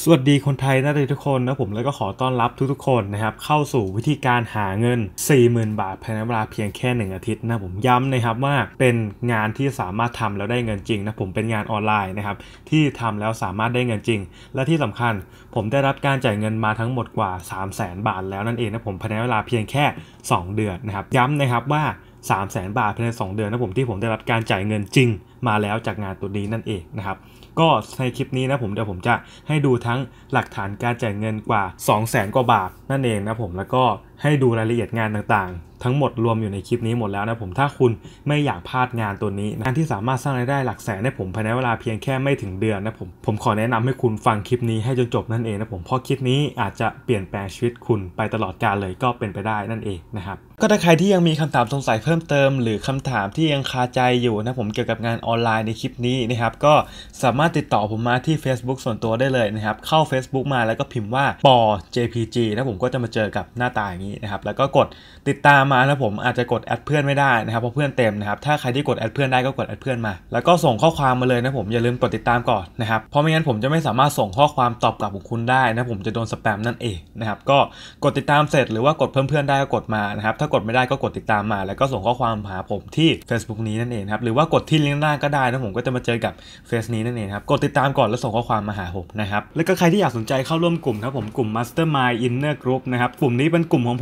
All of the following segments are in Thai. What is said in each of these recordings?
สวัสดีคนไทย นะทุกคนนะผมแล้วก็ขอต้อนรับทุกๆคนนะครับเข้าสู่วิธีการหาเงิน 40,000 บาทภายในเวลาเพียงแค่ 1 อาทิตย์นะผมย้ำนะครับว่าเป็นงานที่สามารถทำแล้วได้เงินจริงนะผมเป็นงานออนไลน์นะครับ ที่ทำแล้วสามารถได้เงินจริง และที่สำคัญผมได้รับการจ่ายเงินมาทั้งหมดกว่า 3 0 0 0 0 0 บาทแล้วนั่นเองนะผมภายในเวลาเพียงแค่ 2 เดือนนะครับย้ำนะครับว่า 3 0 0แสนบาทภายใน2เดือนนะผมที่ผมได้รับการจ่ายเงินจริง มาแล้วจากงานตัวนี้นั่นเองนะครับก็ในคลิปนี้นะผมเดี๋ยวผมจะให้ดูทั้งหลักฐานการจ่ายเงินกว่า 2 0 0 0 0 0กว่าบาท นั่นเองนะผมแล้วก็ให้ดูรายละเอียดงานต่างๆ ทั้งหมดรวมอยู่ในคลิปนี้หมดแล้วนะผมถ้าคุณไม่อยากพลาดงานตัวนี้งานที่สามารถสร้างรายได้หลักแสนให้ผม ภายในเวลาเพียงแค่ไม่ถึงเดือนนะผม ผมขอแนะนำให้คุณฟังคลิปนี้ให้จนจบนั่นเองนะผมเพราะคลิปนี้อาจจะเปลี่ยนแปลงชีวิตคุณไปตลอดกาลเลยก็เป็นไปได้นั่นเองนะครับก็ถ้าใครที่ยังมีคำถามสงสัยเพิ่มเติมหรือคำถามที่ยังคาใจอยู่นะผมเกี่ยวกับงานออนไลน์ในคลิปนี้นะครับก็สามารถติดต่อผมมาที่ Facebook ส่วนตัวได้เลยนะครับเข้า Facebook มาแล้วก็พิมพ์ว่าปอ JPG นะผมก็จะมาเจอกับหน้าตาอย่างนี้นะครับแล้วก็กดติดตามมาแล้วผมอาจจะกดแอดเพื่อนไม่ได้นะครับเพราะเพื่อนเต็มนะครับถ้าใครที่กดแอดเพื่อนได้ก็กดแอดเพื่อนมา แล้วก็ส่งข้อความมาเลยนะผมอย่าลืมกดติดตามก่อนนะครับเพราะไม่งั้นผมจะไม่สามารถส่งข้อความตอบกลับของคุณได้นะผมจะโดนสแปมนั่นเองนะครับก็กดติดตามเสร็จหรือว่ากดเพิ่มเพื่อนได้ก็กดมานะครับถ้ากดไม่ได้ก็กดติดตามมา แล้วก็ส่งข้อความหาผมที่ Facebook นี้นั่นเองครับหรือว่ากดที่ลิงก์หน้าก็ได้นะผมก็จะมาเจอกับเฟซนี้นั่นเองครับกดติดตามก่อนแล้วส่งข้อความมาหาผมนะครับแล้วก็ใครที่อยากสนใจเข้าร่วมกลุ่มครับผมกลุ่ม Mastermind Inner Group นะครับกลุ่มนี้เป็นกลุ่มของ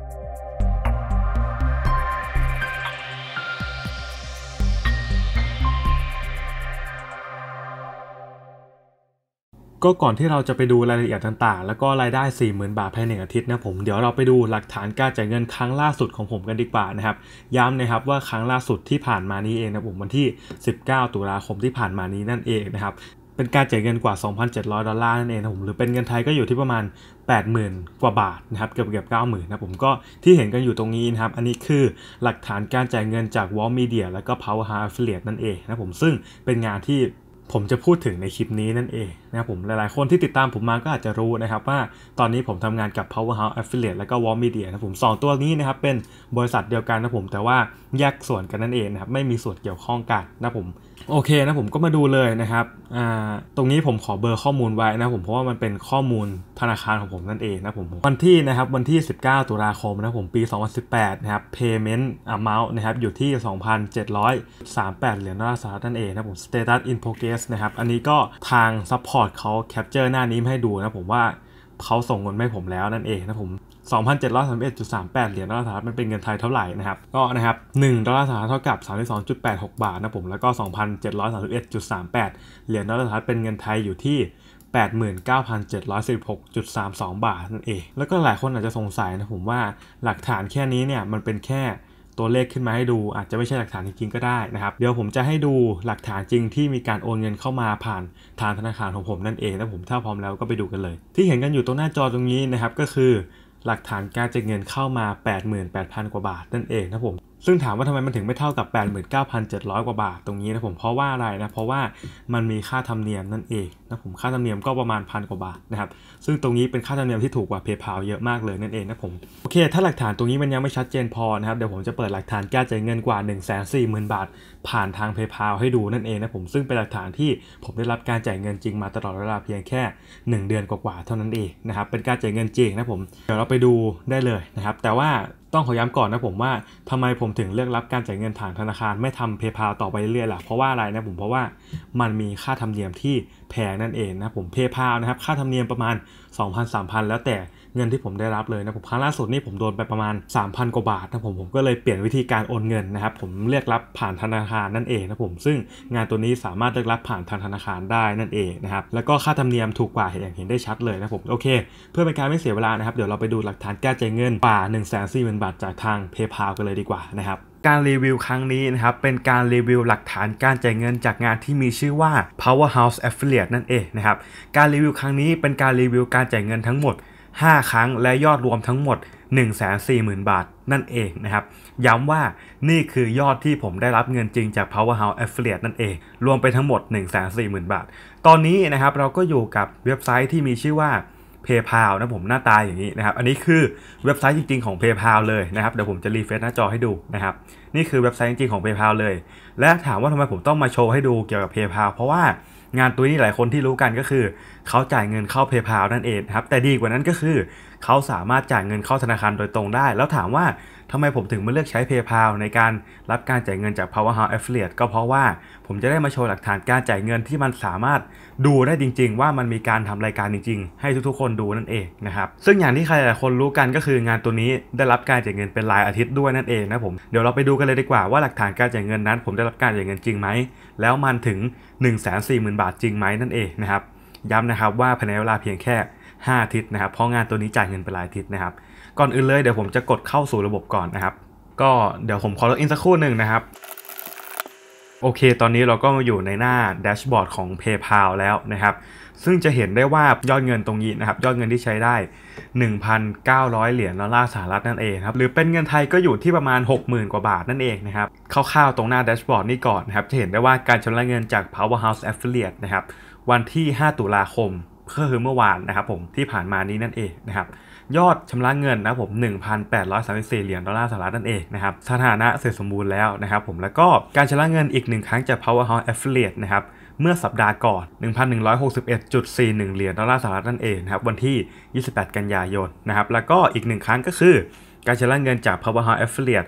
ก็ก่อนที่เราจะไปดูรายละเอียดต่างๆ แล้วก็รายได้ 40,000 บาทภายในอาทิตย์นะผมเดี๋ยวเราไปดูหลักฐานการจ่ายเงินครั้งล่าสุดของผมกันดีกว่านะครับย้ำนะครับว่าครั้งล่าสุดที่ผ่านมานี้เองนะผมวันที่ 19 ตุลาคมที่ผ่านมานี้นั่นเองนะครับเป็นการจ่ายเงินกว่า 2,700ดอลลาร์นั่นเองนะผมหรือเป็นเงินไทยก็อยู่ที่ประมาณ 80,000 กว่าบาทนะครับเกือบเกือบ90,000นะผมก็ที่เห็นกันอยู่ตรงนี้นะครับอันนี้คือหลักฐานการจ่ายเงินจาก Wall Media แล้วก็ Power Hub Affiliate นั่นเองนะผมซึ่งเป็นงานที่ผมจะพูดถึงในคลิปนี้นั่นเองนะครับผมหลายๆคนที่ติดตามผมมาก็อาจจะรู้นะครับว่าตอนนี้ผมทำงานกับ Powerhouse Affiliate และก็ w a r m Media นะผมสองตัวนี้นะครับเป็นบริษัทเดียวกันนะผม แต่ว่าแยกส่วนกันนั่นเองนะครับ ไม่มีส่วนเกี่ยวข้องกันนะผมโอเคนะผมก็มาดูเลยนะครับตรงนี้ผมขอเบอร์ข้อมูลไว้นะผมเพราะว่ามันเป็นข้อมูลธนาคารของผมนั่นเองนะผมวันที่นะครับ วันที่ 19 ตุลาคมนะผมปี 2018 นะครับ payment amount นะครับอยู่ที่ 2,738 เหรียญดอลลาร์สหรัฐนั่นเองนะผม status in progress นะครับ อันนี้ก็ทาง support เขา capture หน้านี้ให้ดูนะผมว่าเขาส่งเงินให้ผมแล้วนั่นเองนะผม2,731.38 เหรียญดอลลาร์สหรัฐมันเป็นเงินไทยเท่าไหร่นะครับก็นะครับ1ดอลลาร์สหรัฐเท่ากับ 32.86 บาทนะผมแล้วก็ 2,731.38 เหรียญดอลลาร์สหรัฐเป็นเงินไทยอยู่ที่ 89,716.32 บาทนั่นเอง แล้วก็หลายคนอาจจะสงสัยนะผมว่าหลักฐานแค่นี้เนี่ยมันเป็นแค่ตัวเลขขึ้นมาให้ดูอาจจะไม่ใช่หลักฐานจริงก็ได้นะครับเดี๋ยวผมจะให้ดูหลักฐานจริงที่มีการโอนเงินเข้ามาผ่านทางธนาคารของผมนั่นเองนะผมถ้าพร้อมแล้วก็ไปดูกันเลย ที่เห็นกันอยู่ตรงหน้าจอตรงนี้นะครับก็คือหลักฐานการจ่ายเงินเข้ามา 88,000 กว่าบาท นั่นเองนะผม ซึ่งถามว่าทำไมมันถึงไม่เท่ากับ 89,700 กว่าบาทตรงนี้นะผมเพราะว่าอะไรนะ เพราะว่ามันมีค่าธรรมเนียมนั่นเองนะผมค่าธรรมเนียมก็ประมาณพันกว่าบาทนะครับซึ่งตรงนี้เป็นค่าธรรมเนียมที่ถูกกว่า PayPal เยอะมากเลยนั่นเองนะผมโอเค ถ้าหลักฐานตรงนี้มันยังไม่ชัดเจนพอนะครับเดี๋ยวผมจะเปิดหลักฐานการจ่ายเงินกว่า1หมื่นบาท ผ่านทาง PayPal ให้ดูนั่นเองนะผมซึ่งเป็นหลักฐานที่ผมได้รับการจ่ายเงินจริงมาตลอดเวลาเพียงแค่ 1 เดือนกว่าๆเท่านั้นเองนะครับเป็นการจ่ายเงินจริงนะผมเดี๋ยวเราไปดูได้เลยนะครับแต่ว่าต้องขอย้ำก่อนนะผมว่า ทำไมผมถึงเลือกรับการจ่ายเงินผ่านธนาคารไม่ทำ PayPal ต่อไปเรื่อยๆล่ะเพราะว่าอะไรนะผมเพราะว่ามันมีค่าธรรมเนียมที่แพงนั่นเองนะผมเพย์พานะครับ ค่าธรรมเนียมประมาณ2,000-3,000 แล้วแต่เงินที่ผมได้รับเลยนะผมครั้งล่าสุดนี่ผมโดนไปประมาณ3,000กว่าบาทนะผมผมก็เลยเปลี่ยนวิธีการโอนเงินนะครับผมเรียกรับผ่านธนาคารนั่นเองนะผมซึ่งงานตัวนี้สามารถเรียกรับผ่านทางธนาคารได้นั่นเองนะครับแล้วก็ค่าธรรมเนียมถูกกว่าอย่างเห็นได้ชัดเลยนะผมโอเค เพื่อเป็นการไม่เสียเวลานะครับเดี๋ยวเราไปดูหลักฐานแก้ใจเงินป่า1 4 0 0 0 0บาทจากทางเพย์พากันเลยดีกว่านะครับการรีวิวครั้งนี้นะครับเป็นการรีวิวหลักฐานการจ่ายเงินจากงานที่มีชื่อว่า Powerhouse Affiliate นั่นเองนะครับการรีวิวครั้งนี้เป็นการรีวิวการจ่ายเงินทั้งหมด 5 ครั้ง และยอดรวมทั้งหมด140,000 บาท นั่นเองนะครับย้ำว่านี่คือยอดที่ผมได้รับเงินจริงจาก Powerhouse Affiliate นั่นเอง รวมไปทั้งหมด 140,000 บาท ตอนนี้นะครับเราก็อยู่กับเว็บไซต์ที่มีชื่อว่า PayPal นะผมหน้าตาอย่างนี้นะครับอันนี้คือเว็บไซต์จริง ๆของ PayPal เลยนะครับเดี๋ยวผมจะรีเฟซหน้าจอให้ดูนะครับนี่คือเว็บไซต์จริงๆของ PayPal เลย และถามว่าทำไมผมต้องมาโชว์ให้ดูเกี่ยวกับ PayPal เพราะว่างานตัวนี้หลายคนที่รู้กันก็คือเขาจ่ายเงินเข้า PayPal นั่นเองครับแต่ดีกว่านั้นก็คือเขาสามารถจ่ายเงินเข้าธนาคารโดยตรงได้ แล้วถามว่าทำไมผมถึงมาเลือกใช้ PayPal ในการรับการจ่ายเงินจาก Powerhouse Affiliate ก็เพราะว่าผมจะได้มาโชว์หลักฐานการจ่ายเงินที่มันสามารถดูได้จริงๆ ว่ามันมีการทำรายการจริงๆ ให้ทุกๆคนดูนั่นเองนะครับ ซึ่งอย่างที่ใครหลายคนรู้กันก็คือ งานตัวนี้ได้รับการจ่ายเงินเป็นรายอาทิตย์ด้วยนั่นเองนะผม เดี๋ยวเราไปดูกันเลยดีกว่าว่าหลักฐานการจ่ายเงินนั้นผมได้รับการจ่ายเงินจริงไหมแล้วมันถึง 1 4 0 0 0 0 บาทจริงไหมนั่นเองนะครับย้ำนะครับว่าภายในเวลาเพียงแค่5อาทิตย์นะครับ เพราะงานตัวนี้จ่ายเงินเป็นรายอาทิตย์นะครับก่อนอื่นเลยเดี๋ยวผมจะกดเข้าสู่ระบบก่อนนะครับ ก็เดี๋ยวผมขอล็อกอินสักครู่หนึ่งนะครับ โอเค ตอนนี้เราก็มาอยู่ในหน้าแดชบอร์ดของ PayPal แล้วนะครับ ซึ่งจะเห็นได้ว่ายอดเงินตรงนี้นะครับ ยอดเงินที่ใช้ได้ 1,900 เหรียญดอลลาร์สหรัฐนั่นเองครับ หรือเป็นเงินไทยก็อยู่ที่ประมาณ 60,000 กว่าบาทนั่นเองนะครับคร่าวๆตรงหน้าแดชบอร์ดนี้ก่อนนะครับจะเห็นได้ว่าการชำระเงินจาก Powerhouse Affiliate นะครับวันที่ 5 ตุลาคมก็คือเมื่อวานนะครับ ผมที่ผ่านมานี้นั่นเองนะครับยอดชำระเงินนะผม1,834 เหรียญดอลลาร์สหรัฐนั่นเองนะครับ สถานะเสร็จสมบูรณ์แล้วนะครับผม แล้วก็การชำระเงินอีกหนึ่งครั้งจาก Powerhouse Affiliate นะครับ เมื่อสัปดาห์ก่อน 1,161.41 เหรียญดอลลาร์สหรัฐนั่นเองนะครับ วันที่ 28 กันยายนนะครับ แล้วก็อีกหนึ่งครั้งก็คือการชำระเงินจาก Powerhouse Affiliate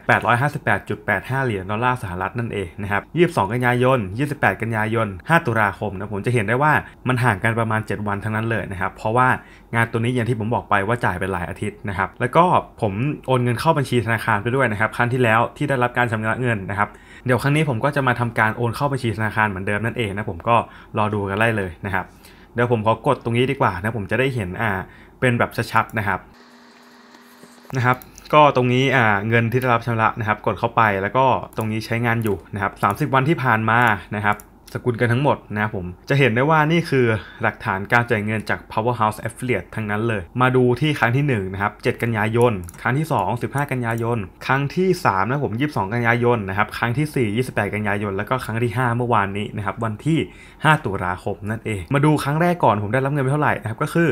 858.85 เหรียญดอลลาร์สหรัฐนั่นเองนะครับ22 กันยายน 28 กันยายน 5 ตุลาคมนะผมจะเห็นได้ว่ามันห่างกันประมาณ 7 วันทั้งนั้นเลยนะครับ เพราะว่างานตัวนี้อย่างที่ผมบอกไปว่าจ่ายเป็นหลายอาทิตย์นะครับ แล้วก็ผมโอนเงินเข้าบัญชีธนาคารไปด้วยนะครับครั้งที่แล้วที่ได้รับการชำระเงินนะครับ เดี๋ยวครั้งนี้ผมก็จะมาทำการโอนเข้าบัญชีธนาคารเหมือนเดิมนั่นเองนะผมก็รอดูกันได้เลยนะครับ เดี๋ยวผมขอกดตรงนี้ดีกว่านะผมจะได้เห็นอ่าเป็นแบบชัดๆนะครับนะครับก็ตรงนี้อ่าเงินที่ได้รับชำระนะครับกดเข้าไปแล้วก็ตรงนี้ใช้งานอยู่นะครับ 30 วันที่ผ่านมานะครับสกุลกันทั้งหมดนะผมจะเห็นได้ว่านี่คือหลักฐานการจ่ายเงินจาก Powerhouse Affiliate ทั้งนั้นเลย มาดูที่ครั้งที่1นะครับ 7 กันยายน ครั้งที่2 15 กันยายน ครั้งที่3นะผม 22 กันยายนนะครับครั้งที่ 4 28 กันยายน แล้วก็ครั้งที่ 5 เมื่อวานนี้นะครับวันที่ 5 ตุลาคม นั่นเองมาดูครั้งแรกก่อนผมได้รับเงินไปเท่าไหร่นะครับก็คือ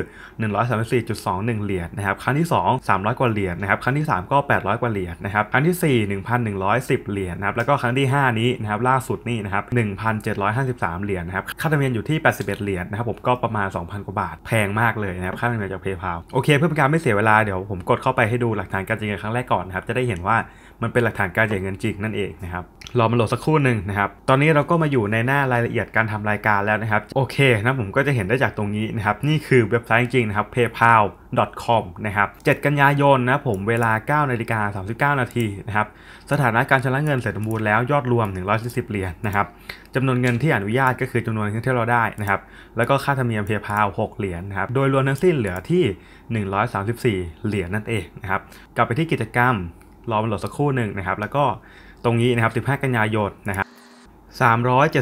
134.21 เหรียญนะครับครั้งที่ 2 300 กว่าเหรียญนะครับครั้งที่ 3 ก็ 800 กว่าเหรียญนะครับครั้งที่ 4 1,110เหรียญนะครับแล้วก็ครั้งที่ 5 นี้นะครับล่าสุดนี่นะครับ1,700 2 5 3เหรียญนะครับ ค่าธรรมเนียมอยู่ที่ 81 เหรียญนะครับ ผมก็ประมาณ 2,000กว่าบาท แพงมากเลยนะครับ ค่าธรรมเนียมจากเพย์พาวโอเคเพื่อเป็นการไม่เสียเวลา เดี๋ยวผมกดเข้าไปให้ดูหลักฐานการจ่ายเงินครั้งแรกก่อนนะครับ จะได้เห็นว่ามันเป็นหลักฐานการจ่ายเงินจริงนั่นเองนะครับรอมาโหลดสักครู่หนึ่งนะครับ ตอนนี้เราก็มาอยู่ในหน้ารายละเอียดการทำรายการแล้วนะครับ โอเคนะผมก็จะเห็นได้จากตรงนี้นะครับ นี่คือเว็บไซต์จริงนะครับ paypal.com นะครับ 7 กันยายนนะผมเวลา 9 นาฬิกา39 นาทีนะครับ สถานะการชำระเงินเสร็จสมบูรณ์แล้วยอดรวม 110เหรียญนนะครับ จำนวนเงินที่อนุญาตก็คือจำนวนเงินที่เราได้นะครับ แล้วก็ค่าธรรมเนียม PayPal 6เหรียญนนะครับ โดยรวมทั้งสิ้นเหลือที่ 134 เหรียญนั่นเองนะครับ กลับไปที่กิจกรรมรอมันโหลดสักครู่หนึ่งนะครับ แล้วก็ตรงนี้นะครับ15 กันยายนนะครับ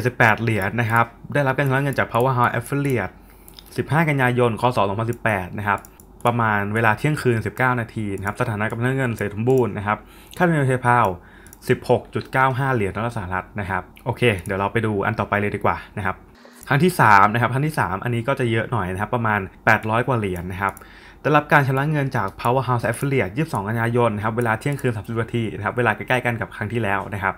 378 เหรียญนะครับ ได้รับการชำระเงินจาก Powerhouse Affiliate 15 กันยายน คศ 2018 นะครับ ประมาณเวลาเที่ยงคืน 19 นาทีนะครับ สถานะกำลังเงินเสร็จสมบูรณ์นะครับ ค่าเงินเทพาว 16.95 เหรียญดอลลาร์สหรัฐนะครับ โอเค เดี๋ยวเราไปดูอันต่อไปเลยดีกว่านะครับ ครั้งที่3นะครับ ครั้งที่ 3 อันนี้ก็จะเยอะหน่อยนะครับ ประมาณ 800 กว่าเหรียญนะครับได้รับการชำระเงินจาก Powerhouse Affiliate 22กันยายนนะครับเวลาเที่ยงคืน 30นาทีนะครับเวลาใกล้ๆกันกับครั้งที่แล้วนะครับ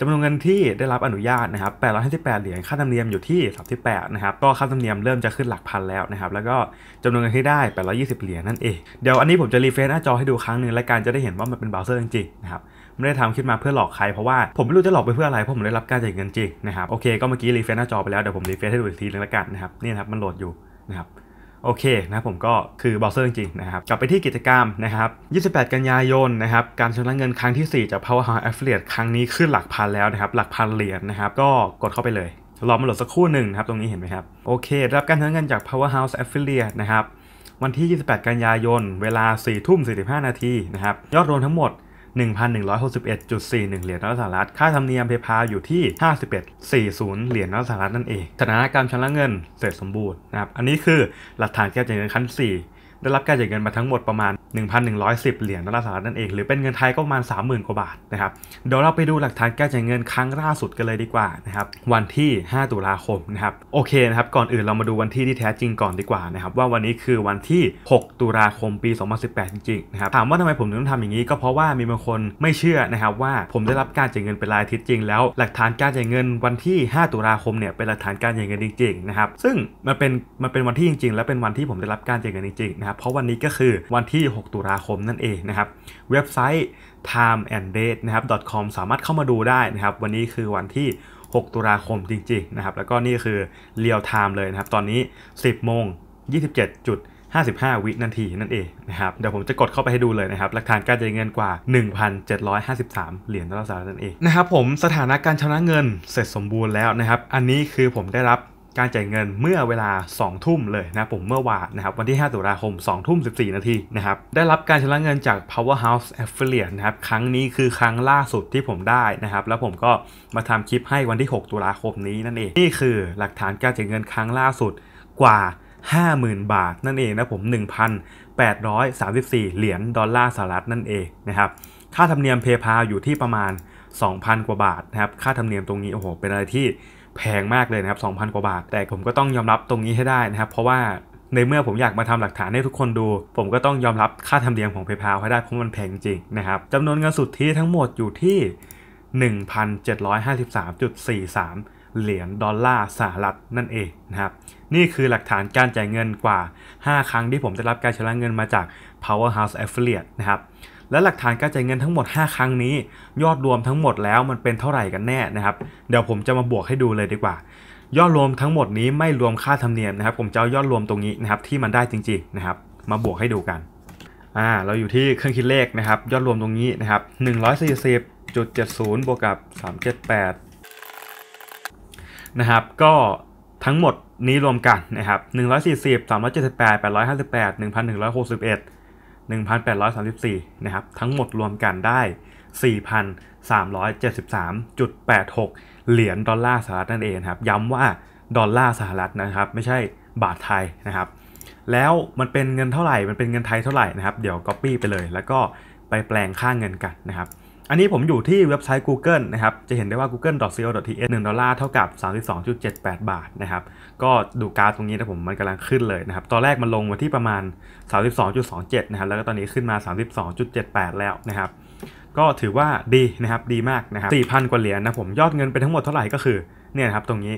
จำนวนเงินที่ได้รับอนุญาตนะครับ858เหรียญค่าธรรมเนียมอยู่ที่ 38นะครับก็ค่าธรรมเนียมเริ่มจะขึ้นหลักพันแล้วนะครับแล้วก็จำนวนเงินที่ได้ 820 เหรียญนั่นเอง เดี๋ยวอันนี้ผมจะรีเฟรชหน้าจอให้ดูครั้งหนึ่งและการจะได้เห็นว่ามันเป็นเบราว์เซอร์จริงๆนะครับไม่ได้ทำขึ้นมาเพื่อหลอกใครเพราะว่า ผมไม่รู้จะหลอกไปเพื่ออะไรเพราะผมได้รับการจ่ายเงินจริงนะครับโอเค ก็เมื่อกี้รีเฟรชหน้าจอไปแล้วเดี๋ยวผมรีเฟรชให้ดูอีกทีนึงละกันนะครับนี่นะครับมันโหลดอยู่นะครับโอเคนะผมก็คือบอสเซอร์จริงๆนะครับกลับไปที่กิจกรรมนะครับ28 กันยายนนะครับการชำระเงินครั้งที่ 4 จาก Powerhouse Affiliate ครั้งนี้ขึ้นหลักพันแล้วนะครับหลักพันเหรียญนนะครับก็กดเข้าไปเลยรอมาโหลดสักครู่หนึ่งนะครับตรงนี้เห็นไหมครับโอเค รับการชำระเงินจาก Powerhouse Affiliate นะครับวันที่ 28 กันยายนเวลา4ทุ่ม45 นาทีนะครับยอดรวมทั้งหมด1,161.41 เหรียญดอลลาร์สหรัฐค่าธรรมเนียมเพย์พาอยู่ที่ 51.40 เหรียญดอลลาร์สหรัฐนั่นเอง สถานะการชำระเงินเสร็จสมบูรณ์นะครับ อันนี้คือหลักฐานการจ่ายเงินขั้น 4ได้รับการจ่ายเงินมาทั้งหมดประมาณ1,110 เหรียญดอลลาร์สหรัฐนั่นเอง หรือเป็นเงินไทยก็ประมาณ 30,000 กว่าบาทนะครับเดี๋ยวเราไปดูหลักฐานการจ่ายเงินครั้งล่าสุดกันเลยดีกว่านะครับวันที่ 5 ตุลาคมนะครับโอเคนะครับก่อนอื่นเรามาดูวันที่ที่แท้จริงก่อนดีกว่านะครับว่าวันนี้คือวันที่ 6 ตุลาคมปี 2018 จริงๆนะครับถามว่าทำไมผมถึงต้องทำอย่างนี้ก็เพราะว่ามีบางคนไม่เชื่อนะครับว่าผมได้รับการจ่ายเงินเป็นรายทิศจริง แล้วหลักฐานการจ่ายเงิน วันที่ 5 ตุลาคมเนี่ยเป็นหลักฐานการจ่ายเงินจริงๆนะครับซึ่งมันเป็นมันเป็นวันที่จริงๆแลวเป็นวันที่ผมได้รับการจ่ายเงินจริงๆนะครับเพราะวันนี้ก็คือวันที่ 6 ตุลาคมนั่นเองนะครับ เว็บไซต์ time and date นะครับ .com สามารถเข้ามาดูได้นะครับ วันนี้คือวันที่ 6 ตุลาคมจริงๆ นะครับ แล้วก็นี่คือเรียลไทม์เลยนะครับ ตอนนี้ 10โมง27จุด55 วินาทีนั่นเองนะครับ เดี๋ยวผมจะกดเข้าไปให้ดูเลยนะครับ หลักฐานการจ่ายเงินกว่า 1,753 เหรียญดอลลาร์สหรัฐนั่นเองนะครับผม สถานะการชำระเงินเสร็จสมบูรณ์แล้วนะครับ อันนี้คือผมได้รับการจ่ายเงินเมื่อเวลา 2 ทุ่มเลยนะ ผมเมื่อวานนะครับวันที่ 5 ตุลาคม 2 ทุ่ม 14 นาทีนะครับได้รับการชำระเงินจาก Powerhouse Affiliate นะครับครั้งนี้คือครั้งล่าสุดที่ผมได้นะครับ แล้วผมก็มาทำคลิปให้วันที่ 6 ตุลาคมนี้นั่นเองนี่คือหลักฐานการจ่ายเงินครั้งล่าสุดกว่า 50,000 บาทนั่นเองนะผม 1,834 เหรียญดอลลาร์สหรัฐนั่นเองนะครับค่าธรรมเนียมเพย์พาอยู่ที่ประมาณ2,000 กว่าบาทนะครับค่าธรรมเนียมตรงนี้โอ้โหเป็นอะไรที่แพงมากเลยนะครับ 2,000 กว่าบาท แต่ผมก็ต้องยอมรับตรงนี้ให้ได้นะครับ เพราะว่าในเมื่อผมอยากมาทำหลักฐานให้ทุกคนดู ผมก็ต้องยอมรับค่าธรรมเนียมของ PayPal ให้ได้เพราะมันแพงจริงนะครับ จำนวนเงินสุทธิทั้งหมดอยู่ที่ 1,753.43 เหรียญดอลลาร์สหรัฐนั่นเองนะครับ นี่คือหลักฐานการจ่ายเงินกว่า 5 ครั้งที่ผมได้รับการชำระเงินมาจาก Powerhouse Affiliate นะครับและหลักฐานการจ่ายเงินทั้งหมด 5 ครั้งนี้ ยอดรวมทั้งหมดแล้ว มันเป็นเท่าไหร่กันแน่นะครับเดี๋ยวผมจะมาบวกให้ดูเลยดีกว่า ยอดรวมทั้งหมดนี้ไม่รวมค่าธรรมเนียมนะครับผมจะเอายอดรวมตรงนี้นะครับที่มันได้จริงๆนะครับมาบวกให้ดูกันอ่าเราอยู่ที่เครื่องคิดเลขนะครับยอดรวมตรงนี้นะครับ140.70 บวกกับ 378 นะครับ ก็ทั้งหมดนี้รวมกันนะครับ140 378 858 1161 1,834นะครับทั้งหมดรวมกันได้ 4,373.86 เหรียญดอลลาร์สหรัฐนั่นเองครับย้ำว่าดอลลาร์สหรัฐนะครับ ไม่ใช่บาทไทยนะครับ แล้วมันเป็นเงินเท่าไหร่ มันเป็นเงินไทยเท่าไหร่นะครับเดี๋ยวก๊อปปี้ไปเลย แล้วก็ไปแปลงค่าเงินกันนะครับอันนี้ผมอยู่ที่เว็บไซต์ Google นะครับ จะเห็นได้ว่า google.co.th 1ดอลลาร์เท่ากับ 32.78 บาทนะครับ ก็ดูการาฟตรงนี้นะผมมันกำลังขึ้นเลยนะครับ ตอนแรกมันลงมาที่ประมาณ 32.27 นะครับ แล้วก็ตอนนี้ขึ้นมา 32.78 แล้วนะครับ ก็ถือว่าดีนะครับดีมากนะครับ 4,000กว่าเหรียญนนะผมยอดเงินไปทั้งหมดเท่าไหร่ก็คือ เนี่ยครับตรงนี้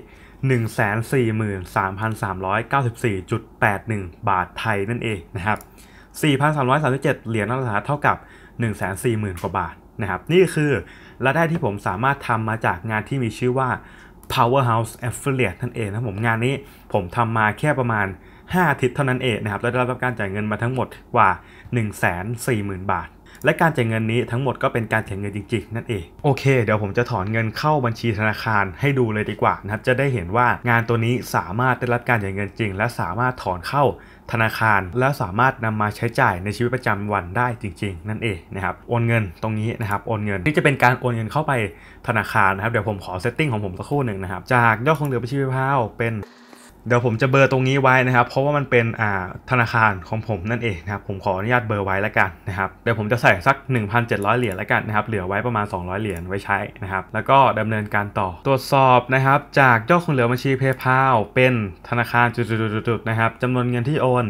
143,394.81 บาทไทยนั่นเองนะครับ4,337เหรียญัอนแาละเท่ากับ140,000กว่าบาทนะครับนี่คือรายได้ที่ผมสามารถทำมาจากงานที่มีชื่อว่า powerhouse affiliate นั่นเองนะผมงานนี้ผมทำมาแค่ประมาณ 5 อาทิตย์เท่านั้นเองนะครับ แล้วได้รับการจ่ายเงินมาทั้งหมดกว่า 140,000 บาท และการจ่ายเงินนี้ทั้งหมดก็เป็นการจ่ายเงินจริงๆ นั่นเอง โอเคเดี๋ยวผมจะถอนเงินเข้าบัญชีธนาคารให้ดูเลยดีกว่านะครับ จะได้เห็นว่างานตัวนี้สามารถได้รับการจ่ายเงินจริง และสามารถถอนเข้าธนาคารแล้วสามารถนำมาใช้จ่ายในชีวิตประจำวันได้จริงๆ นั่นเองนะครับ โอนเงินตรงนี้นะครับ โอนเงินนี่จะเป็นการโอนเงินเข้าไปธนาคารนะครับ เดี๋ยวผมขอเซตติ้งของผมสักครู่หนึ่งนะครับ จากยอดคงเหลือบัญชีพาวเป็นเดี๋ยวผมจะเบอร์ตรงนี้ไว้นะครับ เพราะว่ามันเป็นอ่าธนาคารของผมนั่นเองนะครับ ผมขออนุญาตเบอร์ไว้แล้วกันนะครับ เดี๋ยวผมจะใส่สัก 1,700 เหรียญแล้วกันนะครับ เหลือไว้ประมาณ200เหรียญไว้ใช้นะครับ แล้วก็ดำเนินการต่อตรวจสอบนะครับจากยอดคงเหลือบัญชีเพย์พาวเป็นธนาคารจุดๆๆนะครับจำนวนเงินที่โอน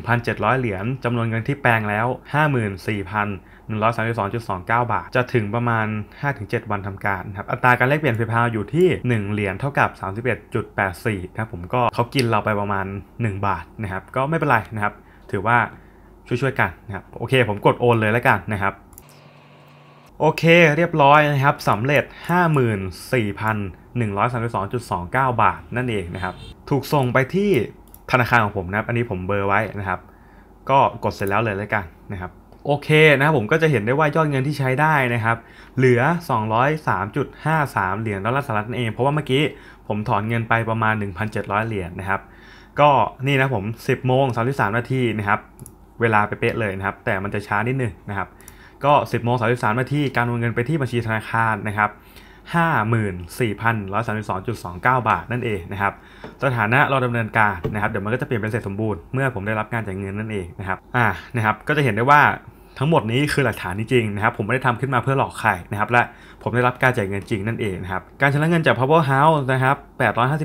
1,700 เหรียญจำนวนเงินที่แปลงแล้ว54,000 132.29 บาท จะถึงประมาณ 5-7 วันทำการนะครับ อัตราการแลกเปลี่ยนเซพาวอยู่ที่ 1 เหรียญ เท่ากับ 31.84นะครับ ผมก็เขากินเราไปประมาณ 1 บาทนะครับ ก็ไม่เป็นไรนะครับ ถือว่าช่วยๆกันนะครับ โอเคผมกดโอนเลยแล้วกันนะครับ โอเคเรียบร้อยนะครับ สำเร็จ 54,132.29 บาท นั่นเองนะครับ ถูกส่งไปที่ธนาคารของผมนะครับ อันนี้ผมเบอร์ไว้นะครับ ก็กดเสร็จแล้วเลยแล้วกันนะครับโอเคนะครับผมก็จะเห็นได้ว่ายอดเงินที่ใช้ได้นะครับ เหลือ 203.53 เหรียญดอลลาร์สหรัฐเองเพราะว่าเมื่อกี้ผมถอนเงินไปประมาณ 1,700 เหรียญนนะครับ ก็นี่นะผม10โมง33นาทีนะครับเวลาไปเป๊ะเลยนะครับ แต่มันจะช้านิดนึงนะครับก็ 10โมง33นาทีการโอนเงินไปที่บัญชีธนาคารนะครับ54,132.29 บาทนั่นเองนะครับสถานะเราดำเนินการนะครับเดี๋ยวมันก็จะเปลี่ยนเป็นเสร็จสมบูรณ์เมื่อผมได้รับการจ่ายเงินนั่นเองนะครับอ่านะครับก็จะเห็นได้ว่าทั้งหมดนี้คือหลักฐานจริงนะครับผมไม่ได้ทำขึ้นมาเพื่อหลอกใครนะครับและผมได้รับการจ่ายเงินจริงนั่นเองนะครับการชำระเงินจาก Power House นะครั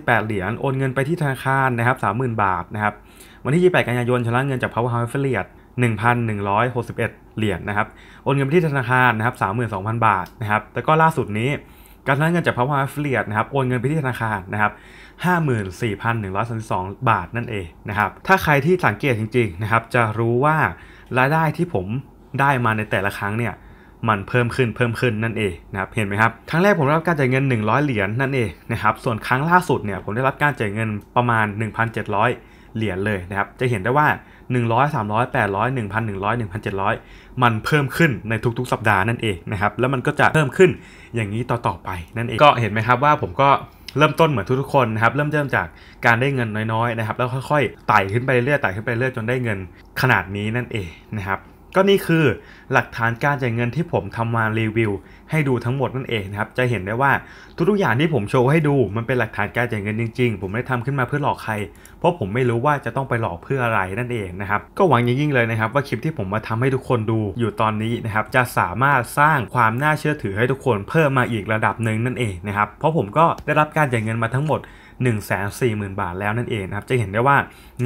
บ858 เหรียญโอนเงินไปที่ธนาคารนะครับ30,000บาทนะครับวันที่28กันยายนชำระเงินจาก Power House Affiliate 1,161เหรียญนะครับโอนเงินไปที่ธนาคารนะครับ32,000 บาทนะครับแล้วก็ล่าสุดนี้การนั้เงินจากพาวเวอร์อัฟเลียตนะครับโอนเงินไปที่ธนาคารนะครับ54,132บาทนั่นเองนะครับ ถ้าใครที่สังเกตจริงๆนะครับจะรู้ว่ารายได้ที่ผมได้มาในแต่ละครั้งเนี่ยมันเพิ่มขึ้นเพิ่มขึ้นนั่นเองนะครับเห็นไหมครับ ครั้งแรกผมรับการจ่ายเงิน 100 เหรียญนนั่นเองนะครับ ส่วนครั้งล่าสุดเนี่ยผมได้รับการจ่ายเงินประมาณ 1,700 เหรียญเลยนะครับจะเห็นได้ว่า100 300 800 1,100 1,700 มันเพิ่มขึ้นในทุกๆ สัปดาห์นั่นเองนะครับแล้วมันก็จะเพิ่มขึ้นอย่างนี้ต่อๆไป นั่นเองก็เห็นไหมครับว่าผมก็เริ่มต้นเหมือนทุกๆคนนะครับเริ่มเริ่มจากการได้เงินน้อยๆนะครับ แล้วค่อยๆไต่ขึ้นไปเรื่อยๆไต่ขึ้นไปเรื่อยจนได้เงินขนาดนี้นั่นเองนะครับก็นี่คือหลักฐานการจ่ายเงินที่ผมทำมารีวิวให้ดูทั้งหมดนั่นเองนะครับจะเห็นได้ว่าทุกๆอย่างที่ผมโชว์ให้ดูมันเป็นหลักฐานการจ่ายเงินจริงๆ ผมไม่ได้ทำขึ้นมาเพื่อหลอกใคร เพราะผมไม่รู้ว่าจะต้องไปหลอกเพื่ออะไรนั่นเองนะครับก็หวังยิ่งๆเลยนะครับว่าคลิปที่ผมมาทำให้ทุกคนดูอยู่ตอนนี้นะครับจะสามารถสร้างความน่าเชื่อถือให้ทุกคนเพิ่มมาอีกระดับหนึ่งนั่นเองนะครับ เพราะผมก็ได้รับการจ่ายเงินมาทั้งหมด140,000 บาทแล้วนั่นเองนะครับจะเห็นได้ว่า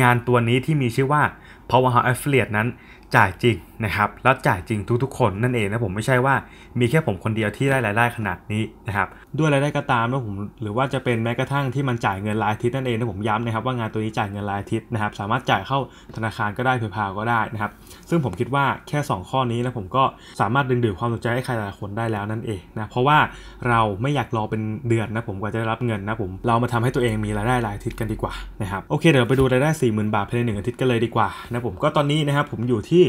งานตัวนี้ที่มีชื่อว่า Powerhouse Affiliate นั้นจ่ายจริงนะครับ แล้วจ่ายจริงทุกๆคนนั่นเองนะผมไม่ใช่ว่า มีแค่ผมคนเดียวที่ได้รายได้ขนาดนี้นะครับ ด้วยรายได้ก็ตามนะผมหรือว่าจะเป็นแม้กระทั่งที่มันจ่ายเงินรายอาทิตย์นั่นเองนะผมย้ำนะครับ ว่างานตัวนี้จ่ายเงินรายอาทิตย์นะครับ สามารถจ่ายเข้าธนาคารก็ได้เพย์พาก็ได้นะครับซึ่งผมคิดว่าแค่ 2 ข้อนี้นะผมก็สามารถดึงดูดความสนใจให้ใครหลายคนได้แล้วนั่นเองนะ เพราะว่าเราไม่อยากรอเป็นเดือนนะผมกว่าจะได้รับเงินนะผมเรามาทำให้ตัวเองมีรายได้รายอาทิตย์กันดีกว่านะครับ โอเคเดี๋ยวไปดูรายได้40,000 บาทภายในหนึ่งอาทิตย์กันเลยดีกว่านะผมก็ตอนนี้นะครับผมอยู่ที่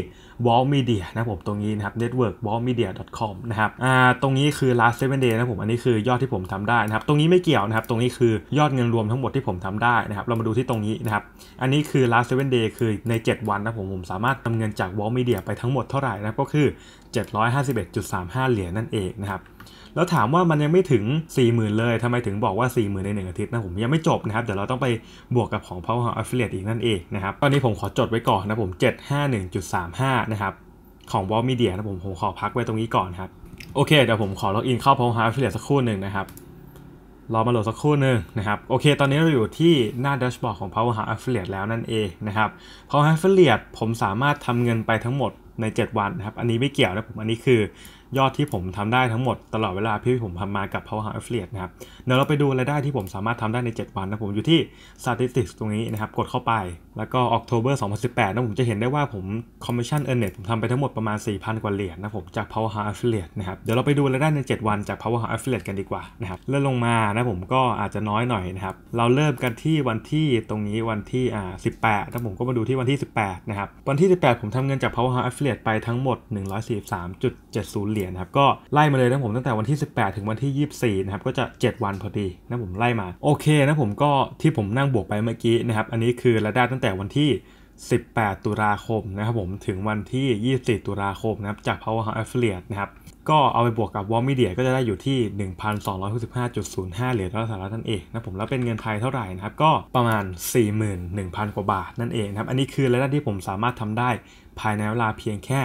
วอลมีเดียนะผมตรงนี้นะครับ networkwallmedia.com นะครับอ่าตรงนี้คือ last seven day นะผมอันนี้คือยอดที่ผมทำได้นะครับตรงนี้ไม่เกี่ยวนะครับ ตรงนี้คือยอดเงินรวมทั้งหมดที่ผมทำได้นะครับเรามาดูที่ตรงนี้นะครับอันนี้คือ last seven day คือใน 7 วันนะผมผมสามารถนำเงินจากวอลมีเดียไปทั้งหมดเท่าไหร่นะก็คือ 751.35 เหรียญนั่นเองนะครับแล้วถามว่ามันยังไม่ถึง 4 0,000 เลยทำไมถึงบอกว่า 4 0,000 ในหนึ่งอาทิตย์นะผมยังไม่จบนะครับ เดี๋ยวเราต้องไปบวกกับของ Power House Affiliate อีกนั่นเองนะครับตอนนี้ผมขอจดไว้ก่อนนะผม 751.35 นะครับ ของ w อ l มีเดียนะผมผมขอพักไว้ตรงนี้ก่อนครับโอเคเดี๋ยวผมขอล็อกอินเข้า Power House Affiliate สักครู่หนึ่งนะครับ รอมาโหลดสักครู่หนึ่งนะครับ โอเคตอนนี้เราอยู่ที่หน้าแดชบอร์ดของ Power House Affiliate แล้วนั่นเองนะครับ Power House Affiliate ผมสามารถทำเงินไปทั้งหมดใน 7 วันนะครับอันนี้ไม่เกี่ยวนะผมอันนี้คือยอดที่ผมทำได้ทั้งหมดตลอดเวลาที่ผมทำมากับ Power House Affiliate นะครับเดี๋ยวเราไปดูรายได้ที่ผมสามารถทำได้ใน 7 วันนะผมอยู่ที่ Statistics ตรงนี้นะครับกดเข้าไป แล้วก็ October 2018นะผมจะเห็นได้ว่าผม Commission Earned ผมทำไปทั้งหมดประมาณ 4,000 กว่าเหรียญนะผมจาก Power House Affiliate นะครับเดี๋ยวเราไปดูรายได้ใน 7 วันจาก Power House Affiliate กันดีกว่านะครับเลื่อนลงมานะผมก็อาจจะน้อยหน่อยนะครับเราเริ่มกันที่วันที่ตรงนี้วันที่อ่า18นะผมก็มาดูที่วันที่ 18นะครับวันที่18ผมทำเงินจาก Power House Affiliate ไปทั้งหมด143.70เหรียญียนะครับก็ไล่มาเลยนะผมตั้งแต่วันที่ 18 ถึงวันที่ 24 นะครับ ก็จะ 7 วันพอดีนะผมไล่มาโอเคนะผมก็ที่ผมนั่งบวกไปเมื่อกี้นะครับ อันนี้คือระดับตั้งแต่วันที่ 18 ตุลาคมนะครับผมถึงวันที่ 24 ตุลาคมนะครับจาก Powerhouse Affiliate นะครับก็เอาไปบวกกับวอ r มิเดียก็จะได้อยู่ที่ 1,265.05 เหรียญดอลลาร์สหรัฐนั่นเองนะผมแล้วเป็นเงินไทยเท่าไหร่นะครับ ก็ประมาณ 41,000 กว่าบาทนั่นเองนะครับอันนี้คือรายได้ที่ผมสามารถทำได้ภายในเวลาเพียงแค่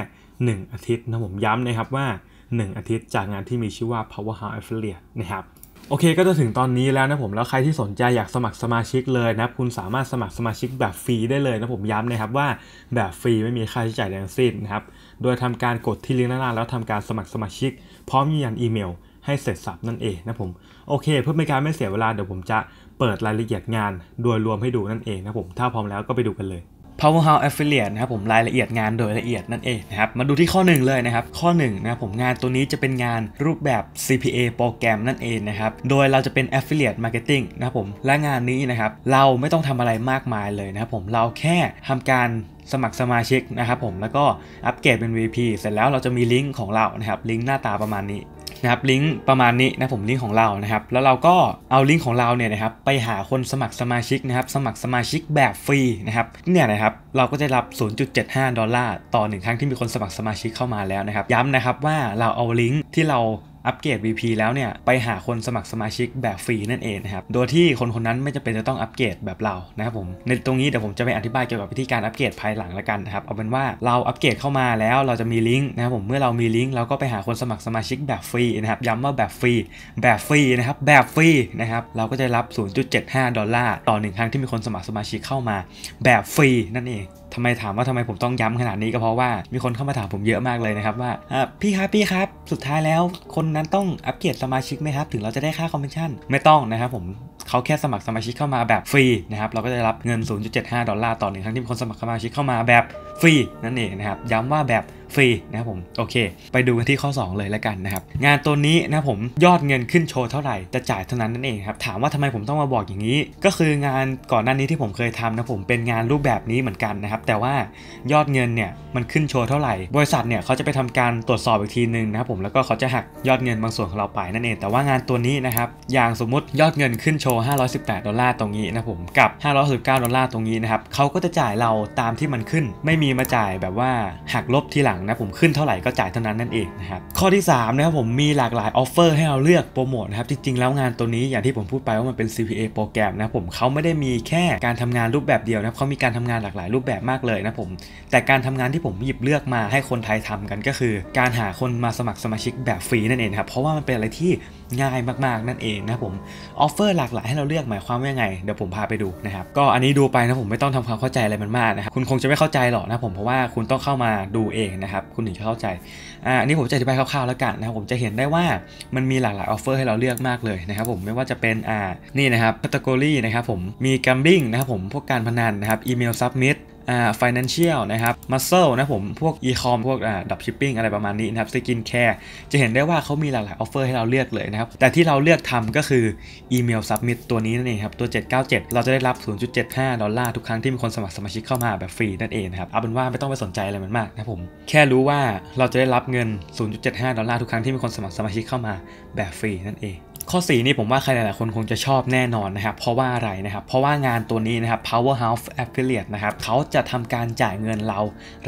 1 อาทิตย์นะผมย้ำนะครับว่า 1 อาทิตย์จากงานที่มีชื่อว่า Powerhouse Affiliate นะครับโอเค ก็จะถึงตอนนี้แล้วนะผม แล้วใครที่สนใจอยากสมัครสมาชิกเลยนะคุณสามารถสมัครสมาชิกแบบฟรีได้เลยนะผมย้ำนะครับว่าแบบฟรีไม่มีค่าใช้จ่ายใดทั้งสิ้นนะครับโดยทำการกดที่ลิงก์ด้านล่างแล้วทำการสมัครสมาชิก พร้อมยืนยันอีเมลให้เสร็จสับนั่นเองนะผมโอเคเพื่อไม่การไม่เสียเวลาเดี๋ยวผมจะเปิดรายละเอียดงานโดยรวมให้ดูนั่นเองนะผมถ้าพร้อมแล้วก็ไปดูกันเลย Powerhouse Affiliate นะครับผมรายละเอียดงานโดยละเอียดนั่นเองนะครับมาดูที่ข้อ1เลยนะครับข้อ1นะครับผมงานตัวนี้จะเป็นงานรูปแบบ CPA โปรแกรมนั่นเองนะครับโดยเราจะเป็น Affiliate Marketing นะครับผมและงานนี้นะครับเราไม่ต้องทำอะไรมากมายเลยนะครับผมเราแค่ทำการสมัครสมาชิกนะครับผมแล้วก็อัปเกรดเป็น VP เสร็จแล้วเราจะมีลิงก์ของเรานะครับลิงก์หน้าตาประมาณนี้นะครับลิงก์ประมาณนี้นะผมลิงก์ของเรานะครับแล้วเราก็เอาลิงก์ของเราเนี่ยนะครับไปหาคนสมัครสมาชิกนะครับสมัครสมาชิกแบบฟรีนะครับเนี่ยนะครับเราก็จะรับ 0.75 ดอลลาร์ต่อหนึ่งครั้งที่มีคนสมัครสมาชิกเข้ามาแล้วนะครับ ย้ำนะครับว่าเราเอาลิงก์ที่เราอัปเกรด VP แล้วเนี่ยไปหาคนสมัครสมาชิกแบบฟรีนั่นเองนะครับ โดยที่คนคนนั้นไม่จำเป็นจะต้องอัปเกรดแบบเรานะครับผม ในตรงนี้เดี๋ยวผมจะไปอธิบายเกี่ยวกับวิธีการอัปเกรดภายหลังละกันนะครับ เอาเป็นว่าเราอัปเกรดเข้ามาแล้วเราจะมีลิงก์นะครับผม เมื่อเรามีลิงก์เราก็ไปหาคนสมัครสมาชิกแบบฟรีนะครับ ย้ำว่าแบบฟรี แบบฟรีนะครับ แบบฟรีนะครับ เราก็จะรับ 0.75ดอลลาร์ต่อหนึ่งครั้งที่มีคนสมัครสมาชิกเข้ามาแบบฟรีนั่นเองทำไมถามว่าทำไมผมต้องย้ำขนาดนี้ก็เพราะว่า มีคนเข้ามาถามผมเยอะมากเลยนะครับว่าพี่ครับพี่ครับสุดท้ายแล้วคนนั้นต้องอัปเกรดสมาชิกไหมครับถึงเราจะได้ค่าคอมมิชชั่นไม่ต้องนะครับผมเขาแค่สมัครสมาชิกเข้ามาแบบฟรีนะครับเราก็จะรับเงิน 0.75 ดอลลาร์ต่อหนึ่งครั้งที่คนสมัครสมาชิกเข้ามาแบบฟรีนั่นเองนะครับ ย้ำว่าแบบฟรีนะครับผมโอเค ไปดูกันที่ข้อ 2 เลยแล้วกันนะครับงานตัวนี้นะผมยอดเงินขึ้นโชว์เท่าไหร่จะจ่ายเท่านั้นนั่นเองครับถามว่าทำไมผมต้องมาบอกอย่างนี้ ก็คืองานก่อนหน้านี้ที่ผมเคยทำนะผมเป็นงานรูปแบบนี้เหมือนกันนะครับแต่ว่ายอดเงินเนี่ยมันขึ้นโชว์เท่าไหร่ บริษัทเนี่ยเขาจะไปทำการตรวจสอบอีกทีนึงนะครับผมแล้วก็เขาจะหักยอดเงินบางส่วนของเราไปนั่นเองแต่ว่างานตัวนี้นะครับอย่างสมมติยอดเงินขึ้นโชว์518ดอลลาร์ตรงนี้นะผมกับ519ดอลลาร์ตรงนี้นะครับเขาก็จะจ่ายเราตามที่มันขึ้น ไม่มีมาจ่ายแบบว่าหักลบทีหลังงนะผมขึ้นเท่าไหร่ก็จ่ายเท่านั้นนั่นเองนะครับข้อที่3นะครับผมมีหลากหลายออฟเฟอร์ให้เราเลือกโปรโมทนะครับจริงๆแล้วงานตัวนี้อย่างที่ผมพูดไปว่ามันเป็น CPA โปรแกรมนะผมเขาไม่ได้มีแค่การทำงานรูปแบบเดียวนะเขามีการทำงานหลากหลายรูปแบบมากเลยนะผมแต่การทำงานที่ผมหยิบเลือกมาให้คนไทยทำกันก็คือ การหาคนมาสมัครสมาชิกแบบฟรีนั่นเองครับเพราะว่ามันเป็นอะไรที่ง่ายมากๆ นั่นเองนะผมออฟเฟอร์หลากหลายให้เราเลือกหมายความว่ายังไงเดี๋ยวผมพาไปดูนะครับก็อันนี้ดูไปนะผมไม่ต้องทำความเข้าใจอะไรมันมากนะครับคุณคงจะไม่เข้าใจหรอกนะผมเพราะว่าคุณต้องเข้ามาดูเองนะครับคุณถึงจะเข้าใจอ่าอันนี้ผมจะอธิบายคร่าวๆแล้วกันนะครับผมจะเห็นได้ว่ามันมีหลากหลายออฟเฟอร์ให้เราเลือกมากเลยนะครับผมไม่ว่าจะเป็นอ่านี่นะครับแคตตากรีนะครับผมมีกัมบิ้งนะครับผมพวกการพนันนะครับอีเมลซับมิดอ่า financial นะครับ muscle นะผม พวก e-com พวกอ่า drop shipping อะไรประมาณนี้นะครับ skin care จะเห็นได้ว่าเขามีหลากหลายออฟเฟอร์ให้เราเลือกเลยนะครับ แต่ที่เราเลือกทำก็คือ email submit ตัวนี้นั่นเองครับ ตัว 797 เราจะได้รับ 0.75 ดอลลาร์ทุกครั้งที่มีคนสมัครสมาชิกเข้ามาแบบฟรีนั่นเองนะครับเอาเป็นว่าไม่ต้องไปสนใจอะไรมันมากนะผมแค่รู้ว่าเราจะได้รับเงิน0.75ดอลลาร์ทุกครั้งที่มีคนสมัครสมาชิกเข้ามาแบบฟรีนั่นเองข้อ4นี่ผมว่าใครหลายๆคนคงจะชอบแน่นอนนะครับ เพราะว่าอะไรนะครับ เพราะว่างานตัวนี้นะครับ Powerhouse Affiliate นะครับเขาจะทำการจ่ายเงินเรา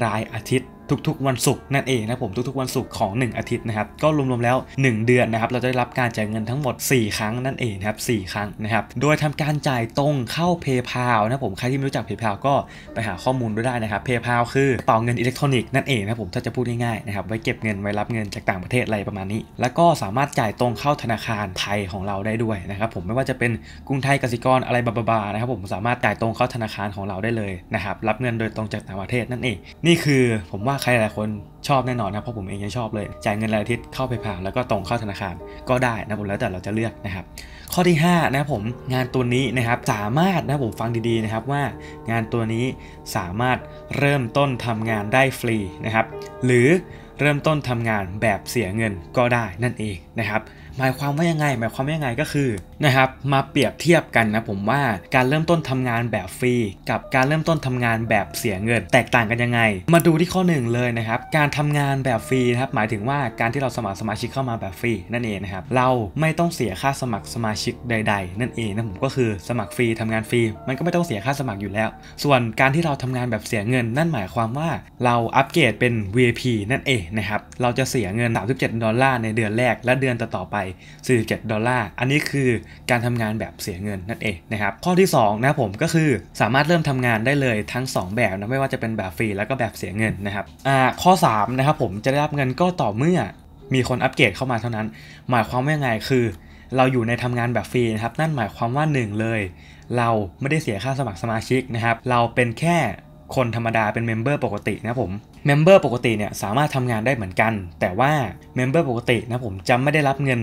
รายอาทิตย์ทุกๆ วันศุกร์นั่นเองนะผมทุก ๆ วันศุกร์ของ1อาทิตย์นะครับก็รวมๆ แล้ว 1 เดือนนะครับเราจะได้รับการจ่ายเงินทั้งหมด 4 ครั้งนั่นเองครับ4ครั้งนะครับโดยทำการจ่ายตรงเข้า PayPal นะผมใครที่ไม่รู้จัก PayPal ก็ไปหาข้อมูลดยได้นะครับ PayPal คือเป่าเงินอิเล็กทรอนิกส์นั่นเองนะผมถ้าจะพูดง่ายๆนะครับไว้เก็บเงินไว้รับเงินจากต่างประเทศอะไรประมาณนี้ แล้วก็สามารถจ่ายตรงเข้าธนาคารไทยของเราได้ด้วยนะครับผมไม่ว่าจะเป็นกรุงไทยกสิกรอะไรบาๆนะครับผมสามารถจ่ายตรงเข้าธนาคารของเราได้เลยนะครับรับเงินโดยตรงจากต่างประเทศนั่นเอง นี่คือผมว่าใครหลายคนชอบแน่นอนนะเพราะผมเองยังชอบเลย จ่ายเงินรายอาทิตย์เข้าไปผ่านแล้วก็ตรงเข้าธนาคาร ก็ได้นะผมแล้วแต่เราจะเลือกนะครับ ข้อที่ 5 นะผมงานตัวนี้นะครับสามารถนะผมฟังดีๆนะครับว่างานตัวนี้สามารถเริ่มต้นทำงานได้ฟรีนะครับ หรือเริ่มต้นทำงานแบบเสียเงินก็ได้นั่นเองนะครับหมายความว่ายังไงหมายความว่ายังไงก็คือนะครับมาเปรียบเทียบกันนะผมว่าการเริ่มต้นทำงานแบบฟรีกับการเริ่มต้นทำงานแบบเสียเงินแตกต่างกันยังไง มาดูที่ข้อหนึ่งเลยนะครับการทำงานแบบฟรีนะครับหมายถึงว่าการที่เราสมัครสมาชิกเข้ามาแบบฟรีนั่นเองนะครับเราไม่ต้องเสียค่าสมัครสมาชิกใด ๆ นั่นเองนะผมก็คือสมัครฟรีทำงานฟรี มันก็ไม่ต้องเสียค่าสมัครอยู่แล้ว ส่วนการที่เราทำงานแบบเสียเงิน นั่นหมายความว่า เราอัปเกรดเป็น VIP นั่นเองนะครับเราจะเสียเงิน37ดอลลาร์ในเดือนแรก และเดือนต่อๆไป47 ดอลลาร์อันนี้คือการทำงานแบบเสียเงินนั่นเองนะครับ ข้อที่2นะผมก็คือสามารถเริ่มทำงานได้เลยทั้ง 2 แบบนะไม่ว่าจะเป็นแบบฟรีแล้วก็แบบเสียเงินนะครับอ่าข้อ3นะครับผมจะได้รับเงินก็ต่อเมื่อมีคนอัปเกรดเข้ามาเท่านั้น หมายความว่ายังไง คือเราอยู่ในทำงานแบบฟรีนะครับนั่นหมายความว่า 1 เลย เราไม่ได้เสียค่าสมัครสมาชิกนะครับเราเป็นแค่คนธรรมดาเป็นเมมเบอร์ปกตินะผมเมมเบอร์ปกติเนี่ยสามารถทำงานได้เหมือนกัน แต่ว่าเมมเบอร์ปกตินะผมจะไม่ได้รับเงิน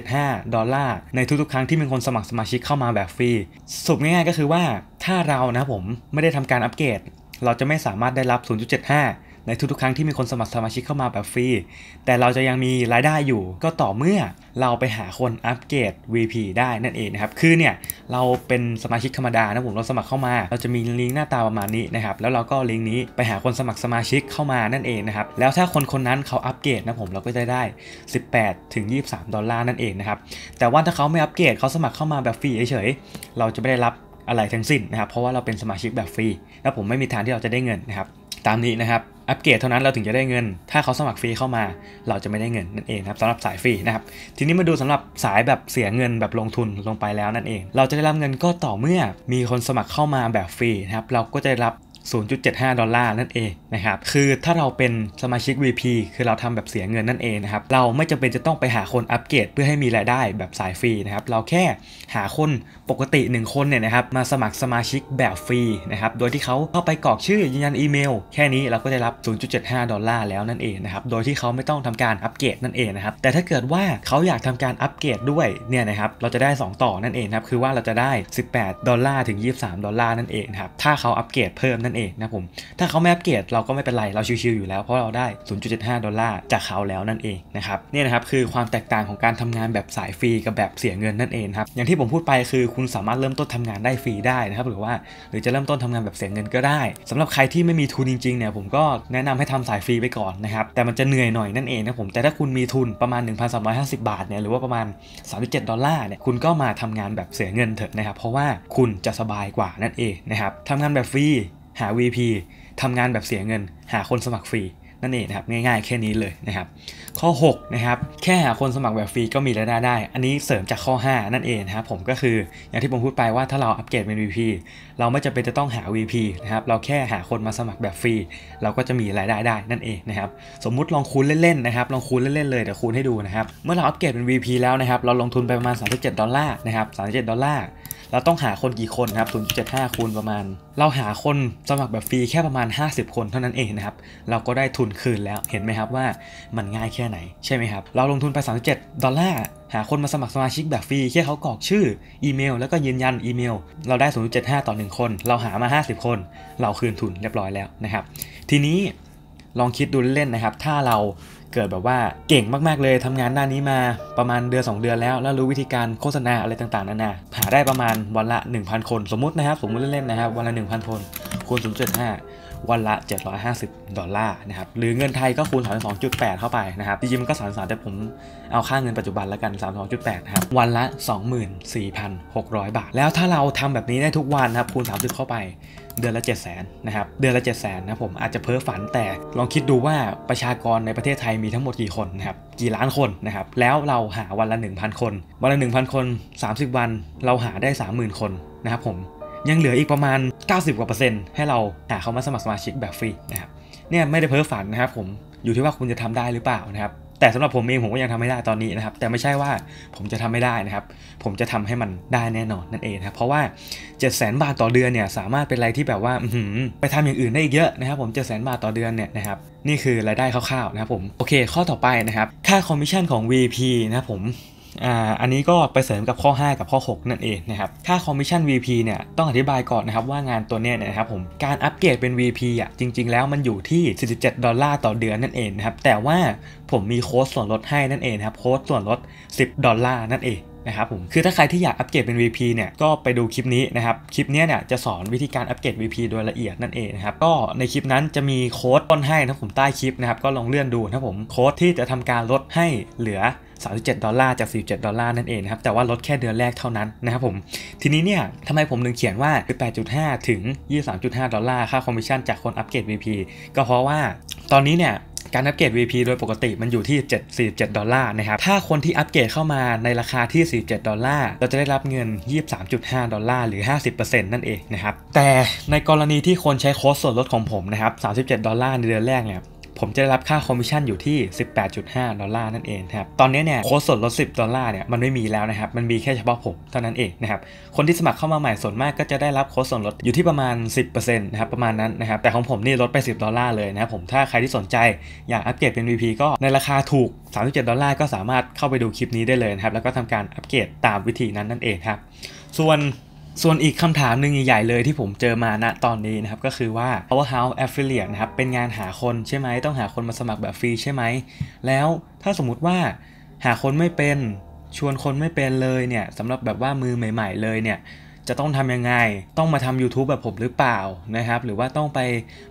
0.75 ดอลลาร์ ในทุกๆครั้งที่มีคนสมัครสมาชิกเข้ามาแบบฟรีสุปง่ายๆก็คือว่า ถ้าเรานะผมไม่ได้ทำการอัปเกรดเราจะไม่สามารถได้รับ 0.75ในทุกๆครั้งที่มีคนสมัครสมาชิกเข้ามาแบบฟรี แต่เราจะยังมีรายได้อยู่ก็ต่อเมื่อเราไปหาคนอัปเกรด VP ได้นั่นเองนะครับ คือเนี่ยเราเป็นสมาชิกธรรมดานะผมเราสมัครเข้ามา เราจะมีลิงก์หน้าตาประมาณนี้นะครับ แล้วเราก็ลิงก์นี้ไปหาคนสมัครสมาชิกเข้ามานั่นเองนะครับ แล้วถ้าคนคนนั้นเขาอัปเกรดนะผมเราก็จะได้18ถึง23ดอลลาร์นั่นเองนะครับ แต่ว่าถ้าเขาไม่อัปเกรดเขาสมัครเข้ามาแบบฟรีเฉยๆเราจะไม่ได้รับอะไรทั้งสิ้นนะครับ เพราะว่าเราเป็นสมาชิกแบบฟรี และผมไม่มีทางที่เราจะได้เงินนะครับ ตามนี้นะครับอัปเกรดเท่านั้นเราถึงจะได้เงิน ถ้าเขาสมัครฟรีเข้ามา เราจะไม่ได้เงินนั่นเองครับสำหรับสายฟรีนะครับ ทีนี้มาดูสำหรับสายแบบเสียเงินแบบลงทุนลงไปแล้วนั่นเอง เราจะได้รับเงินก็ต่อเมื่อ มีคนสมัครเข้ามาแบบฟรีนะครับเราก็จะได้รับ0.75 ดอลลาร์นั่นเองนะครับ คือถ้าเราเป็นสมาชิก VP คือเราทำแบบเสียเงินนั่นเองนะครับ เราไม่จำเป็นจะต้องไปหาคนอัปเกรดเพื่อให้มีรายได้แบบสายฟรีนะครับ เราแค่หาคนปกติ1คนเนี่ยนะครับมาสมัครสมาชิกแบบฟรีนะครับ โดยที่เขาเข้าไปกรอกชื่อยืนยันอีเมลแค่นี้เราก็ได้รับ 0.75 ดอลลาร์แล้วนั่นเองนะครับ โดยที่เขาไม่ต้องทำการอัปเกรดนั่นเองนะครับ แต่ถ้าเกิดว่าเขาอยากทำการอัปเกรดด้วยเนี่ยนะครับ เราจะได้2ต่อนั่นเองครับ คือว่าเราจะได้ 18 ดอลลาร์ถึง 23 ดอลลาร์นั่นเองครับถ้าเขาอัปเกรดเพิ่มนั่นเองนะผมถ้าเขาไม่อัปเกรดเราก็ไม่เป็นไรเราชิวๆอยู่แล้ว เพราะเราได้0.75ดอลลาร์จากเขาแล้วนั่นเองนะครับนี่นะครับคือความแตกต่างของการทำงานแบบสายฟรีกับแบบเสียเงินนั่นเองครับอย่างที่ผมพูดไปคือคุณสามารถเริ่มต้นทำงานได้ฟรีได้นะครับหรือว่าหรือจะเริ่มต้นทำงานแบบเสียเงินก็ได้ สำหรับใครที่ไม่มีทุนจริงๆเนี่ยผมก็แนะนำให้ทำสายฟรีไปก่อนนะครับแต่มันจะเหนื่อยหน่อยนั่นเองนะผมแต่ถ้าคุณมีทุนประมาณ 1,350 บาทเนี่ยหรือว่าประมาณ37ดอลลาร์เนี่ยคุณก็มาทำงานแบบเสียเงินเถอะนะครับเพราะว่าคุณจะสบายกว่านั่นเองนะครับทำงานแบบฟรีหา VP ทำงานแบบเสียเงิน หาคนสมัครฟรีนั่นเองนะครับง่าย ๆ แค่นี้เลยนะครับข้อ6นะครับแค่หาคนสมัครแบบฟรีก็มีรายได้ได้ อันนี้เสริมจากข้อ 5 นั่นเองนะครับผมก็คืออย่างที่ผมพูดไปว่า ถ้าเราอัปเกรดเป็น VP เราไม่จำเป็นจะต้องหา VP นะครับเราแค่หาคนมาสมัครแบบฟรีเราก็จะมีรายได้ได้นั่นเองนะครับสมมุติลองคูณเล่นๆนะครับลองคูณเล่นๆเลยเดี๋ยวคูณให้ดูนะครับเมื่อเราอัปเกรดเป็น VP แล้วนะครับเราลงทุนไปประมาณ37ดอลลาร์นะครับ37ดอลลาร์เราต้องหาคนกี่คนครับ 0.75 คูณประมาณ เราหาคนสมัครแบบฟรีแค่ประมาณ 50 คนเท่านั้นเองนะครับ เราก็ได้ทุนคืนแล้ว เห็นไหมครับว่า มันง่ายแค่ไหนใช่ไหมครับ เราลงทุนไป37ดอลลาร์หาคนมาสมัครสมาชิกแบบฟรีแค่เขากรอกชื่อ อีเมล แล้วก็ยืนยันอีเมล เราได้ 0.75 ต่อ 1 คนเราหามา 50 คน เราคืนทุนเรียบร้อยแล้วนะครับ ทีนี้ลองคิดดูเล่นนะครับ ถ้าเราเกิดแบบว่าเก่งมากๆเลยทำงานหน้านี้มาประมาณเดือน2เดือนแล้ว แล้วรู้วิธีการโฆษณาอะไรต่าง ๆนานาหาได้ประมาณวันละ 1,000 คนสมมตินะครับสมมติเล่นๆนะครับวันละ 1,000 คน คูณ0.5วันละ 750 ดอลลาร์นะครับหรือเงินไทยก็คูณ32.8เข้าไปนะครับจริงๆมันก็33แต่ผมเอาค่าเงินปัจจุบันแล้วกัน 32.8ครับวันละ 24,600บาทแล้วถ้าเราทำแบบนี้ได้ทุกวันนะครับคูณ 30 เข้าไปเดือนละ7 0 0 0 0นนะครับ เดือนละ7 0 0 0 0นนะผมอาจจะเพ้อฝันแต่ลองคิดดูว่าประชากรในประเทศไทยมีทั้งหมดกี่คนนะครับ กี่ล้านคนนะครับ แล้วเราหาวันละ 1,000 คน วันละ 1,000 คน 30 วันเราหาได้ 30,000 คนนะครับผม ยังเหลืออีกประมาณ90กว่าเปอร์เซ็นต์ให้เราหาเขามาสมัครสมาชิกแบบฟรีนะครับ เนี่ยไม่ได้เพ้อฝันนะครับ ผมอยู่ที่ว่าคุณจะทำได้หรือเปล่านะครับแต่สำหรับผมเองผมก็ยังทำไม่ได้ตอนนี้นะครับแต่ไม่ใช่ว่าผมจะทำไม่ได้นะครับ ผมจะทำให้มันได้แน่นอนนั่นเองครับเพราะว่า7 0 0 0 0นบาทต่อเดือนเนี่ยสามารถเป็นอะไรที่แบบว่าไปทำอย่างอื่นได้อีกเยอะนะครับ ผมเจ็ดแสนบาทต่อเดือนเนี่ยนะครับนี่คือรายได้คร่าวๆนะครับผมโอเค ข้อต่อไปนะครับ ค่าคอมมิชชั่นของ VP นะครับผมอ่า อันนี้ก็ไปเสริมกับข้อ 5 กับข้อ 6 นั่นเองนะครับ ค่าคอมมิชชั่น VP เนี่ย ต้องอธิบายก่อนนะครับว่างานตัวเนี้ยนะครับผม การอัปเกรดเป็น VP อ่ะ จริง ๆ แล้วมันอยู่ที่47ดอลลาร์ต่อเดือนนั่นเองนะครับ แต่ว่าผมมีโค้ดส่วนลดให้นั่นเองครับ โค้ดส่วนลด 10 ดอลลาร์นั่นเองนะครับผมคือถ้าใครที่อยากอัปเกรดเป็น VP เนี่ยก็ไปดูคลิปนี้นะครับคลิปนี้เนี่ยจะสอนวิธีการอัปเกรด VP โดยละเอียดนั่นเองนะครับก็ในคลิปนั้นจะมีโค้ดต้นให้นะผมใต้คลิปนะครับก็ลองเลื่อนดูนะผมโค้ดที่จะทำการลดให้เหลือ 37 ดอลลาร์จาก 47 ดอลลาร์นั่นเองนะครับแต่ว่าลดแค่เดือนแรกเท่านั้นนะครับผมทีนี้เนี่ยทำไมผมถึงเขียนว่า8 5 ถึง 23.5 ดอลลาร์ค่าคอมมิชชั่นจากคนอัปเกรด VP ก็เพราะว่าตอนนี้เนี่ยการอัปเกรด VP โดยปกติมันอยู่ที่ 747 ดอลลาร์นะครับ ถ้าคนที่อัปเกรดเข้ามาในราคาที่ 47 ดอลลาร์ เราจะได้รับเงิน 23.5 ดอลลาร์ หรือ 50%นั่นเองนะครับ แต่ในกรณีที่คนใช้โค้ดส่วนลดของผมนะครับ 37 ดอลลาร์ในเดือนแรกเนี่ยผมจะได้รับค่าคอมมิชชั่นอยู่ที่ 18.5 ดอลลาร์นั่นเองครับ ตอนนี้เนี่ยโค้ดส่วนลด 10 ดอลลาร์เนี่ยมันไม่มีแล้วนะครับ มันมีแค่เฉพาะผมเท่านั้นเองนะครับ คนที่สมัครเข้ามาใหม่ส่วนมากก็จะได้รับโค้ดส่วนลดอยู่ที่ประมาณ 10%นะครับประมาณนั้นนะครับ แต่ของผมนี่ลดไป 10 ดอลลาร์เลยนะครับผม ถ้าใครที่สนใจอยากอัปเกรดเป็น VP ก็ในราคาถูก 37 ดอลลาร์ก็สามารถเข้าไปดูคลิปนี้ได้เลยนะครับ แล้วก็ทำการอัปเกรดตามวิธีนั้นนั่นเองครับ ส่วนส่วนอีกคำถามหนึ่งใหญ่เลยที่ผมเจอมาณตอนนี้นะครับก็คือว่า powerhouse affiliate นะครับเป็นงานหาคนใช่ไหม ต้องหาคนมาสมัครแบบฟรีใช่ไหมแล้วถ้าสมมติว่าหาคนไม่เป็นชวนคนไม่เป็นเลยเนี่ยสำหรับแบบว่ามือใหม่ ๆเลยเนี่ยจะต้องทำยังไงต้องมาทำ YouTube แบบผมหรือเปล่านะครับหรือว่าต้องไป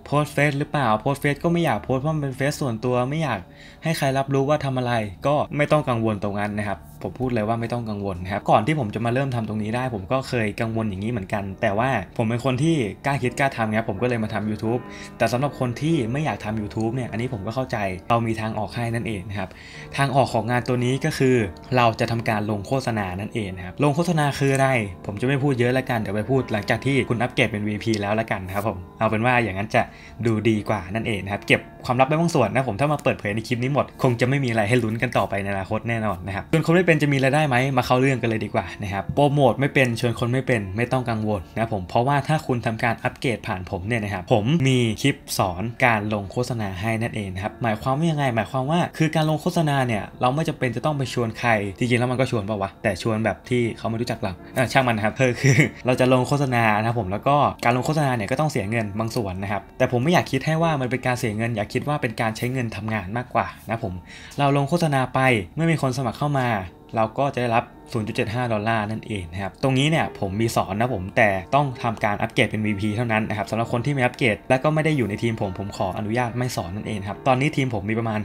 โพสเฟซหรือเปล่าโพสเฟซก็ไม่อยากโพสเพราะมันเป็นเฟซส่วนตัวไม่อยากให้ใครรับรู้ว่าทำอะไรก็ไม่ต้องกังวลตรงนั้นนะครับผมพูดเลยว่าไม่ต้องกังวลครับ ก่อนที่ผมจะมาเริ่มทำตรงนี้ได้ ผมก็เคยกังวลอย่างนี้เหมือนกัน แต่ว่าผมเป็นคนที่กล้าคิดกล้าทำครับผมก็เลยมาทำ YouTube แต่สำหรับคนที่ไม่อยากทำ YouTube เนี่ยอันนี้ผมก็เข้าใจเรามีทางออกให้นั่นเองนะครับทางออกของงานตัวนี้ก็คือ เราจะทำการลงโฆษณานั่นเองครับลงโฆษณาคืออะไรผมจะไม่พูดเยอะแล้วกัน เดี๋ยวไปพูดหลังจากที่คุณอัปเกรดเป็น VP แล้วละกันครับผมเอาเป็นว่าอย่างนั้นจะดูดีกว่านั่นเองครับเก็บความลับไปบางส่วนนะผมถ้ามาเปิดเผยในคลิปนี้หมด คงจะไม่มีอะไรให้ลุ้นกันต่อไปในอนาคตแน่นอนนะครับชวนคนไม่เป็นจะมีรายได้ไหมมาเข้าเรื่องกันเลยดีกว่านะครับโปรโมทไม่เป็นชวนคนไม่เป็น ไม่ต้องกังวลนะผมเพราะว่าถ้าคุณทำการอัปเกรดผ่านผมเนี่ยนะครับผมมีคลิปสอนการลงโฆษณาให้นั่นเองครับหมายความว่ายังไง หมายความว่าคือการลงโฆษณาเนี่ยเราไม่จำเป็นจะต้องไปชวนใครจริงๆแล้วมันก็ชวนเปล่าวะแต่ชวนแบบที่เขาไม่รู้จักเราช่างมันนะครับเธอคือเราจะลงโฆษณานะผมแล้วก็การลงโฆษณาเนี่ยก็ต้องเสียเงินบางส่วนนะครับแต่ผมไม่อยากคิดให้ว่ามันเป็นการเสียเงินอยากคิดว่าเป็นการใช้เงินทำงานมากกว่านะผม เราลงโฆษณาไปเมื่อมีคนสมัครเข้ามาเราก็จะได้รับ 0.75 ดอลลาร์นั่นเองนะครับ ตรงนี้เนี่ยผมมีสอนนะผมแต่ต้องทำการอัปเกรดเป็น VP เท่านั้นนะครับสำหรับคนที่ไม่อัปเกรดและก็ไม่ได้อยู่ในทีมผม ผมขออนุญาตไม่สอนนั่นเองครับตอนนี้ทีมผมมีประมาณ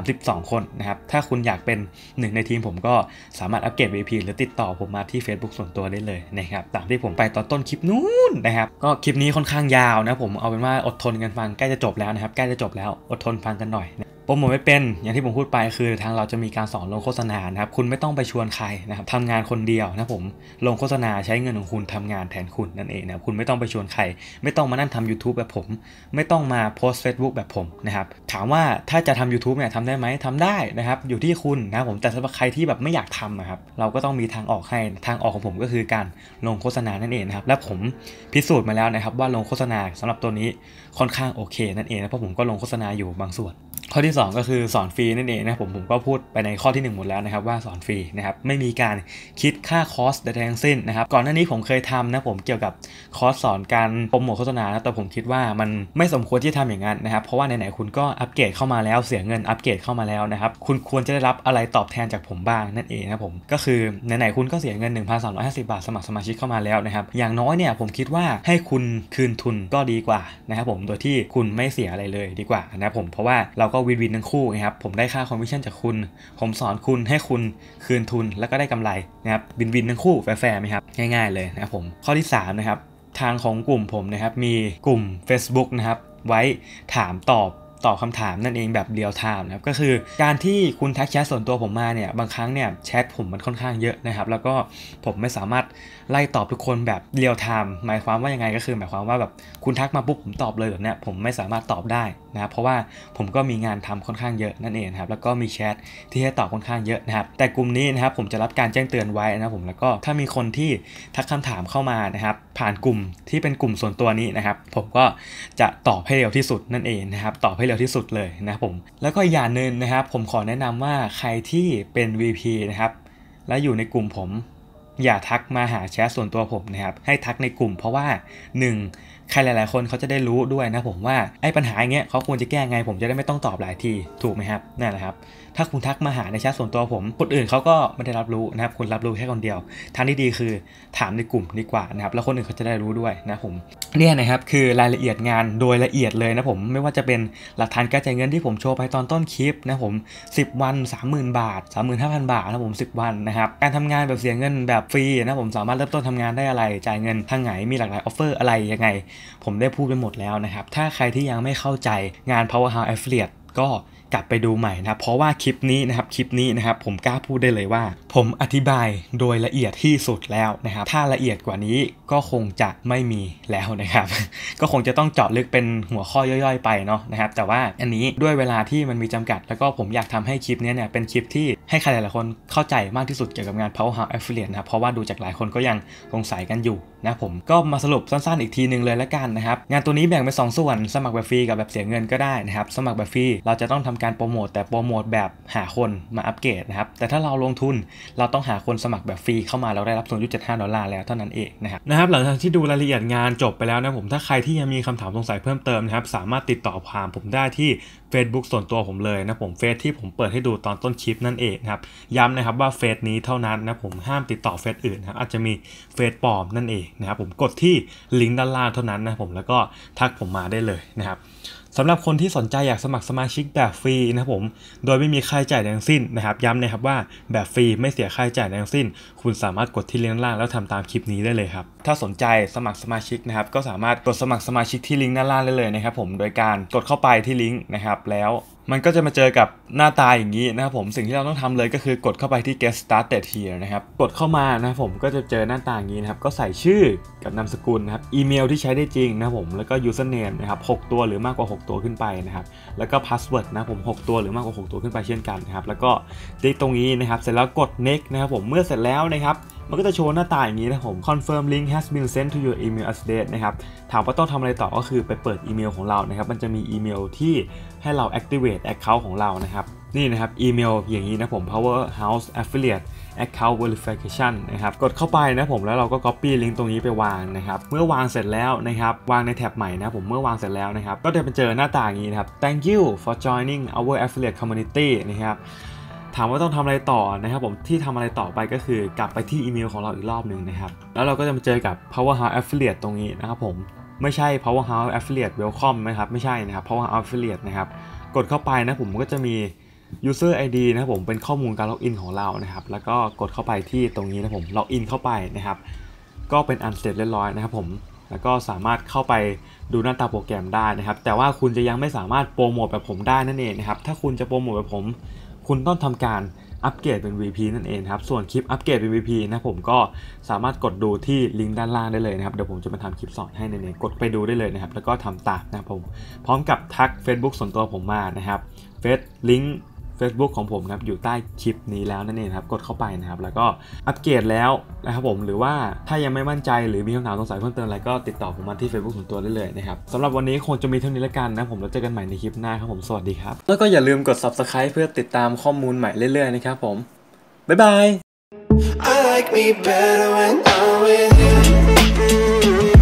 32 คนนะครับถ้าคุณอยากเป็นหนึ่งในทีมผมก็สามารถอัปเกรด VP หรือติดต่อผมมาที่ Facebook ส่วนตัวได้เลยนะครับตามที่ผมไปตอนต้นคลิปนู้นนะครับก็คลิปนี้ค่อนข้างยาวนะผมเอาเป็นว่าอดทนกันฟังใกล้จะจบแล้วนะครับใกล้จะจบแล้วอดทนฟังกันหน่อยนะโปรโมทไม่เป็นอย่างที่ผมพูดไปคือทางเราจะมีการสอนลงโฆษณานะครับคุณไม่ต้องไปชวนใครนะครับทำงานคนเดียวนะผมลงโฆษณาใช้เงินของคุณทำงานแทนคุณนั่นเองนะคุณไม่ต้องไปชวนใคร ไม่ต้องมานั่นทำ YouTube แบบผมไม่ต้องมาโพสเฟซบุ๊กแบบผมนะครับถามว่าถ้าจะทำ u t u b e เนี่ยทำได้ไหมทำได้นะครับอยู่ที่คุณนะผมแต่สำหรับใครที่แบบไม่อยากทำนะครับเราก็ต้องมีทางออกให้ทางออกของผมก็คือการลงโฆษณานั่นเองนะครับและผมพิสูจน์มาแล้วนะครับว่าลงโฆษณาสำหรับตัวนี้ค่อนข้างโอเค นั่นเองนะเพราะผมก็ลงโฆษณาอยู่บางส่วนข้อที่ 2 ก็คือสอนฟรีนั่นเองนะผมผมก็พูดไปในข้อที่ 1 หมดแล้วนะครับว่าสอนฟรีนะครับไม่มีการคิดค่าคอสใดทั้งสิ้นนะครับก่อนหน้านี้ผมเคยทำนะผมเกี่ยวกับ คอร์สสอนการโปรโมทโฆษณาแต่ผมคิดว่ามันไม่สมควรที่จะทำอย่างนั้นนะครับเพราะว่าไหนๆคุณก็อัปเกรดเข้ามาแล้ว เสียเงินอัปเกรดเข้ามาแล้วนะครับคุณควรจะได้รับอะไรตอบแทนจากผมบ้างนั่นเองนะผมก็คือไหนๆคุณก็เสียเงิน1,350บาทสมัครสมาชิกเข้ามาแล้วนะครับอย่างน้อยเนี่ยผมคิดว่าให้คุณคืนทุนก็ดีกว่านะครับผมโดยที่คุณไม่เสียอะไรเลยดีกว่านะผมเพราะว่าเราก็วินวินทั้งคู่นะครับ ผมได้ค่าคอมมิชชั่นจากคุณ ผมสอนคุณให้คุณคืนทุนแล้วก็ได้กำไรนะครับ วินวินทั้งคู่แฟร์ไหมครับ ง่ายๆเลยนะครับผม ข้อที่ 3 นะครับ ทางของกลุ่มผมนะครับ มีกลุ่ม Facebook นะครับ ไว้ถามตอบตอบคาถามนั่นเองแบบเรียลไทม์นะครับก็คือการที่คุณทักแชทส่วนตัวผมมาเนี่ยบางครั้งเนี่ยแชทผมมันค่อนข้างเยอะนะครับแล้วก็ผมไม่สามารถไล่ตอบทุกคนแบบเรียลไทม์หมายความว่ายังไงก็คือ หมายความว่าแบบคุณทักมาปุ๊บผมตอบเลยแบบเนี้ยผมไม่สามารถตอบได้นะครับเพราะว่าผมก็มีงานทำค่อนข้างเยอะนั่นเองครับแล้วก็มีแชทที่ให้ตอบค่อนข้างเยอะนะครับแต่กลุ่มนี้นะครับผมจะรับการแจ้งเตือนไว้นะครับผมแล้วก็ถ้ามีคนที่ทักคำถามเข้ามานะครับผ่านกลุ่มที่เป็นกลุ่มส่วนตัวนี้นะครับผมก็จะตอบให้เร็วที่สุดนั่นเองนะครับตอบให้เร็วียวที่สุดเลยนะผม แล้วก็อีกอย่างหนึ่งนะครับ ผมขอแนะนำว่าใครที่เป็น VP นะครับ และอยู่ในกลุ่มผม อย่าทักมาหาแชทส่วนตัวผมนะครับ ให้ทักในกลุ่มเพราะว่า 1. ใครหลาย ๆ คนเขาจะได้รู้ด้วยนะผมว่าไอ้ปัญหาอย่างเงี้ย เขาควรจะแก้ไงผมจะได้ไม่ต้องตอบหลายที ถูกไหมครับนั่นแหละครับถ้าคุณทักมาหาในแชทส่วนตัวผม คนอื่นเขาก็ไม่ได้รับรู้นะครับ คุณรับรู้แค่คนเดียวทางที่ดีคือถามในกลุ่มดีกว่านะครับแล้วคนอื่นเขาจะได้รู้ด้วยนะผมเนี่ยนะครับ คือรายละเอียดงานโดยละเอียดเลยนะผมไม่ว่าจะเป็นหลักฐานการจ่ายเงินที่ผมโชว์ไปตอนต้นคลิปนะผม10 วัน 30,000บาท 35,000 บาทนะผม 10 วันนะครับ การทำงานแบบเสียเงินแบบฟรีนะผมสามารถเริ่มต้นทำงานได้อะไรจ่ายเงินทางไหนมีหลากหลายออฟเฟอร์อะไรยังไง ผมได้พูดไปหมดแล้วนะครับถ้าใครที่ยังไม่เข้าใจงาน Power House Affiliate ก็กลับไปดูใหม่นะเพราะว่าคลิปนี้นะครับ คลิปนี้นะครับ ผมกล้าพูดได้เลยว่า ผมอธิบายโดยละเอียดที่สุดแล้วนะครับ ถ้าละเอียดกว่านี้ก็คงจะไม่มีแล้วนะครับ ก็คงจะต้องเจาะลึกเป็นหัวข้อย่อยๆไปเนาะนะครับ แต่ว่าอันนี้ด้วยเวลาที่มันมีจำกัด แล้วก็ผมอยากทำให้คลิปนี้เนี่ยเป็นคลิปที่ให้ใครหลายๆคนเข้าใจมากที่สุดเกี่ยวกับงาน Powerhouse Affiliate นะครับเพราะว่าดูจากหลายคนก็ยังสงสัยกันอยู่นะผมก็มาสรุปสั้นๆ อีกทีนึงเลยละกันนะครับงานตัวนี้แบ่งเป็นสส่วน สมัครแบบฟรีกับแบบเสียเงินก็ได้นะครับสมัครแบบฟรีเราจะต้องทำการโปรโมท แต่โปรโมทแบบหาคนมาอัปเกรดนะครับแต่ถ้าเราลงทุนเราต้องหาคนสมัครแบบฟรีเข้ามาเราได้รับส่วนยุดร5ดอลลาร์แล้วเท่านั้นเองนะครับนะครับหลังจากที่ดูรายละเอียดงานจบไปแล้วนะผมถ้าใครที่ยังมีคำถามสงสัยเพิ่มเติมนะครับสามารถติดต่อผ่านผมได้ที่ Facebook ส่วนตัวผมเลยนะผมเฟซที่ผมเปิดให้ดูตอนต้นคลิป นั่นเองครับย้ำนะครับว่าเฟซนี้เท่านั้นนะผมห้ามติดต่อเฟซอื่นนะอาจจะมีเฟซปลอมนั่นเองนะครับผมกดที่ลิงก์ด้านล่างเท่านั้นนะผมแล้วก็ทักผมมาได้เลยนะครับสำหรับคนที่สนใจอยากสมัครสมาชิกแบบฟรีนะครับผมโดยไม่มีค่าใช้จ่ายใดทั้งสิ้นนะครับ ย้ำนะครับว่าแบบฟรีไม่เสียค่าใช้จ่ายใดทั้งสิ้น คุณสามารถกดที่ลิงก์ล่างแล้วทำตามคลิปนี้ได้เลยครับถ้าสนใจสมัครสมาชิกนะครับ ก็สามารถกดสมัครสมาชิกที่ลิงก์ด้านล่างได้เลยนะครับผม โดยการกดเข้าไปที่ลิงก์นะครับแล้วมันก็จะมาเจอกับหน้าตาอย่างนี้นะครับผมสิ่งที่เราต้องทำเลยก็คือกดเข้าไปที่ get started here นะครับกดเข้ามานะครับผมก็จะเจอหน้าตาอย่างนี้นะครับก็ใส่ชื่อกับนามสกุลนะครับอีเมลที่ใช้ได้จริงนะครับผมแล้วก็ username นะครับ6ตัวหรือมากกว่า 6 ตัวขึ้นไปนะครับแล้วก็ password นะผม 6 ตัวหรือมากกว่า 6 ตัวขึ้นไปเช่นกันนะครับแล้วก็คลิกตรงนี้นะครับเสร็จแล้วกด next นะครับผมเมื่อเสร็จแล้วนะครับมันก็จะโชว์หน้าตาอย่างนี้นะผม confirm link has been sent to your email address นะครับถามว่าต้องทำอะไรต่อก็คือไปเปิดอีเมลของเรานะครับมันจะมีอีเมลที่ให้เรา activate account ของเรานะครับ นี่นะครับอีเมล อย่างนี้นะผม powerhouse affiliate account verification นะครับกดเข้าไปนะผมแล้วเราก็ copy ลิงก์ตรงนี้ไปวางนะครับ เมื่อวางเสร็จแล้วนะครับวางในแท็บใหม่นะผม เมื่อวางเสร็จแล้วนะครับ ก็จะไปเจอหน้าต่างนี้นะครับ thank you for joining our affiliate community นะครับ ถามว่าต้องทำอะไรต่อนะครับ ผมที่ทำอะไรต่อไปก็คือกลับไปที่อีเมลของเราอีกรอบหนึ่งนะครับ แล้วเราก็จะมาเจอกับ powerhouse affiliate ตรงนี้นะครับผมไม่ใช่ Powerhouse Affiliate Welcome นะครับไม่ใช่นะครับ Powerhouse Affiliate นะครับกดเข้าไปนะผมก็จะมี User ID นะผมเป็นข้อมูลการล็อกอินของเรานะครับ แล้วก็กดเข้าไปที่ตรงนี้นะผมล็อกอินเข้าไปนะครับ ก็เป็นอันเสร็จเรียบร้อยนะครับผมแล้วก็สามารถเข้าไปดูหน้าตาโปรแกรมได้นะครับ แต่ว่าคุณจะยังไม่สามารถโปรโมทแบบผมได้นั่นเองนะครับถ้าคุณจะโปรโมทแบบผมคุณต้องทำการอัปเกรดเป็น VP นั่นเองครับส่วนคลิปอัปเกรดเป็น VP นะผมก็สามารถกดดูที่ลิงก์ด้านล่างได้เลยนะครับเดี๋ยวผมจะมาทำคลิปสอนให้ในนี้กดไปดูได้เลยนะครับแล้วก็ทำตามนะผม พร้อมกับทัก Facebook ส่วนตัวผมมานะครับ เฟซลิงก์ Facebook ของผมครับอยู่ใต้คลิปนี้แล้วนั่นเองครับกดเข้าไปนะครับแล้วก็อัปเกรดแล้วนะครับผมหรือว่าถ้ายังไม่มั่นใจหรือมีคำถามสงสัยเพิ่มเติมอะไร ก็ติดต่อผมมาที่ Facebook ส่วนตัวได้เลยนะครับสำหรับวันนี้คงจะมีเท่านี้แล้วกันนะผมแล้วเจอกันใหม่ในคลิปหน้าครับผมสวัสดีครับแล้วก็อย่าลืมกด Subscribe เพื่อติดตามข้อมูลใหม่เรื่อยๆนะครับผมบ๊ายบาย I like me better when I'm with you.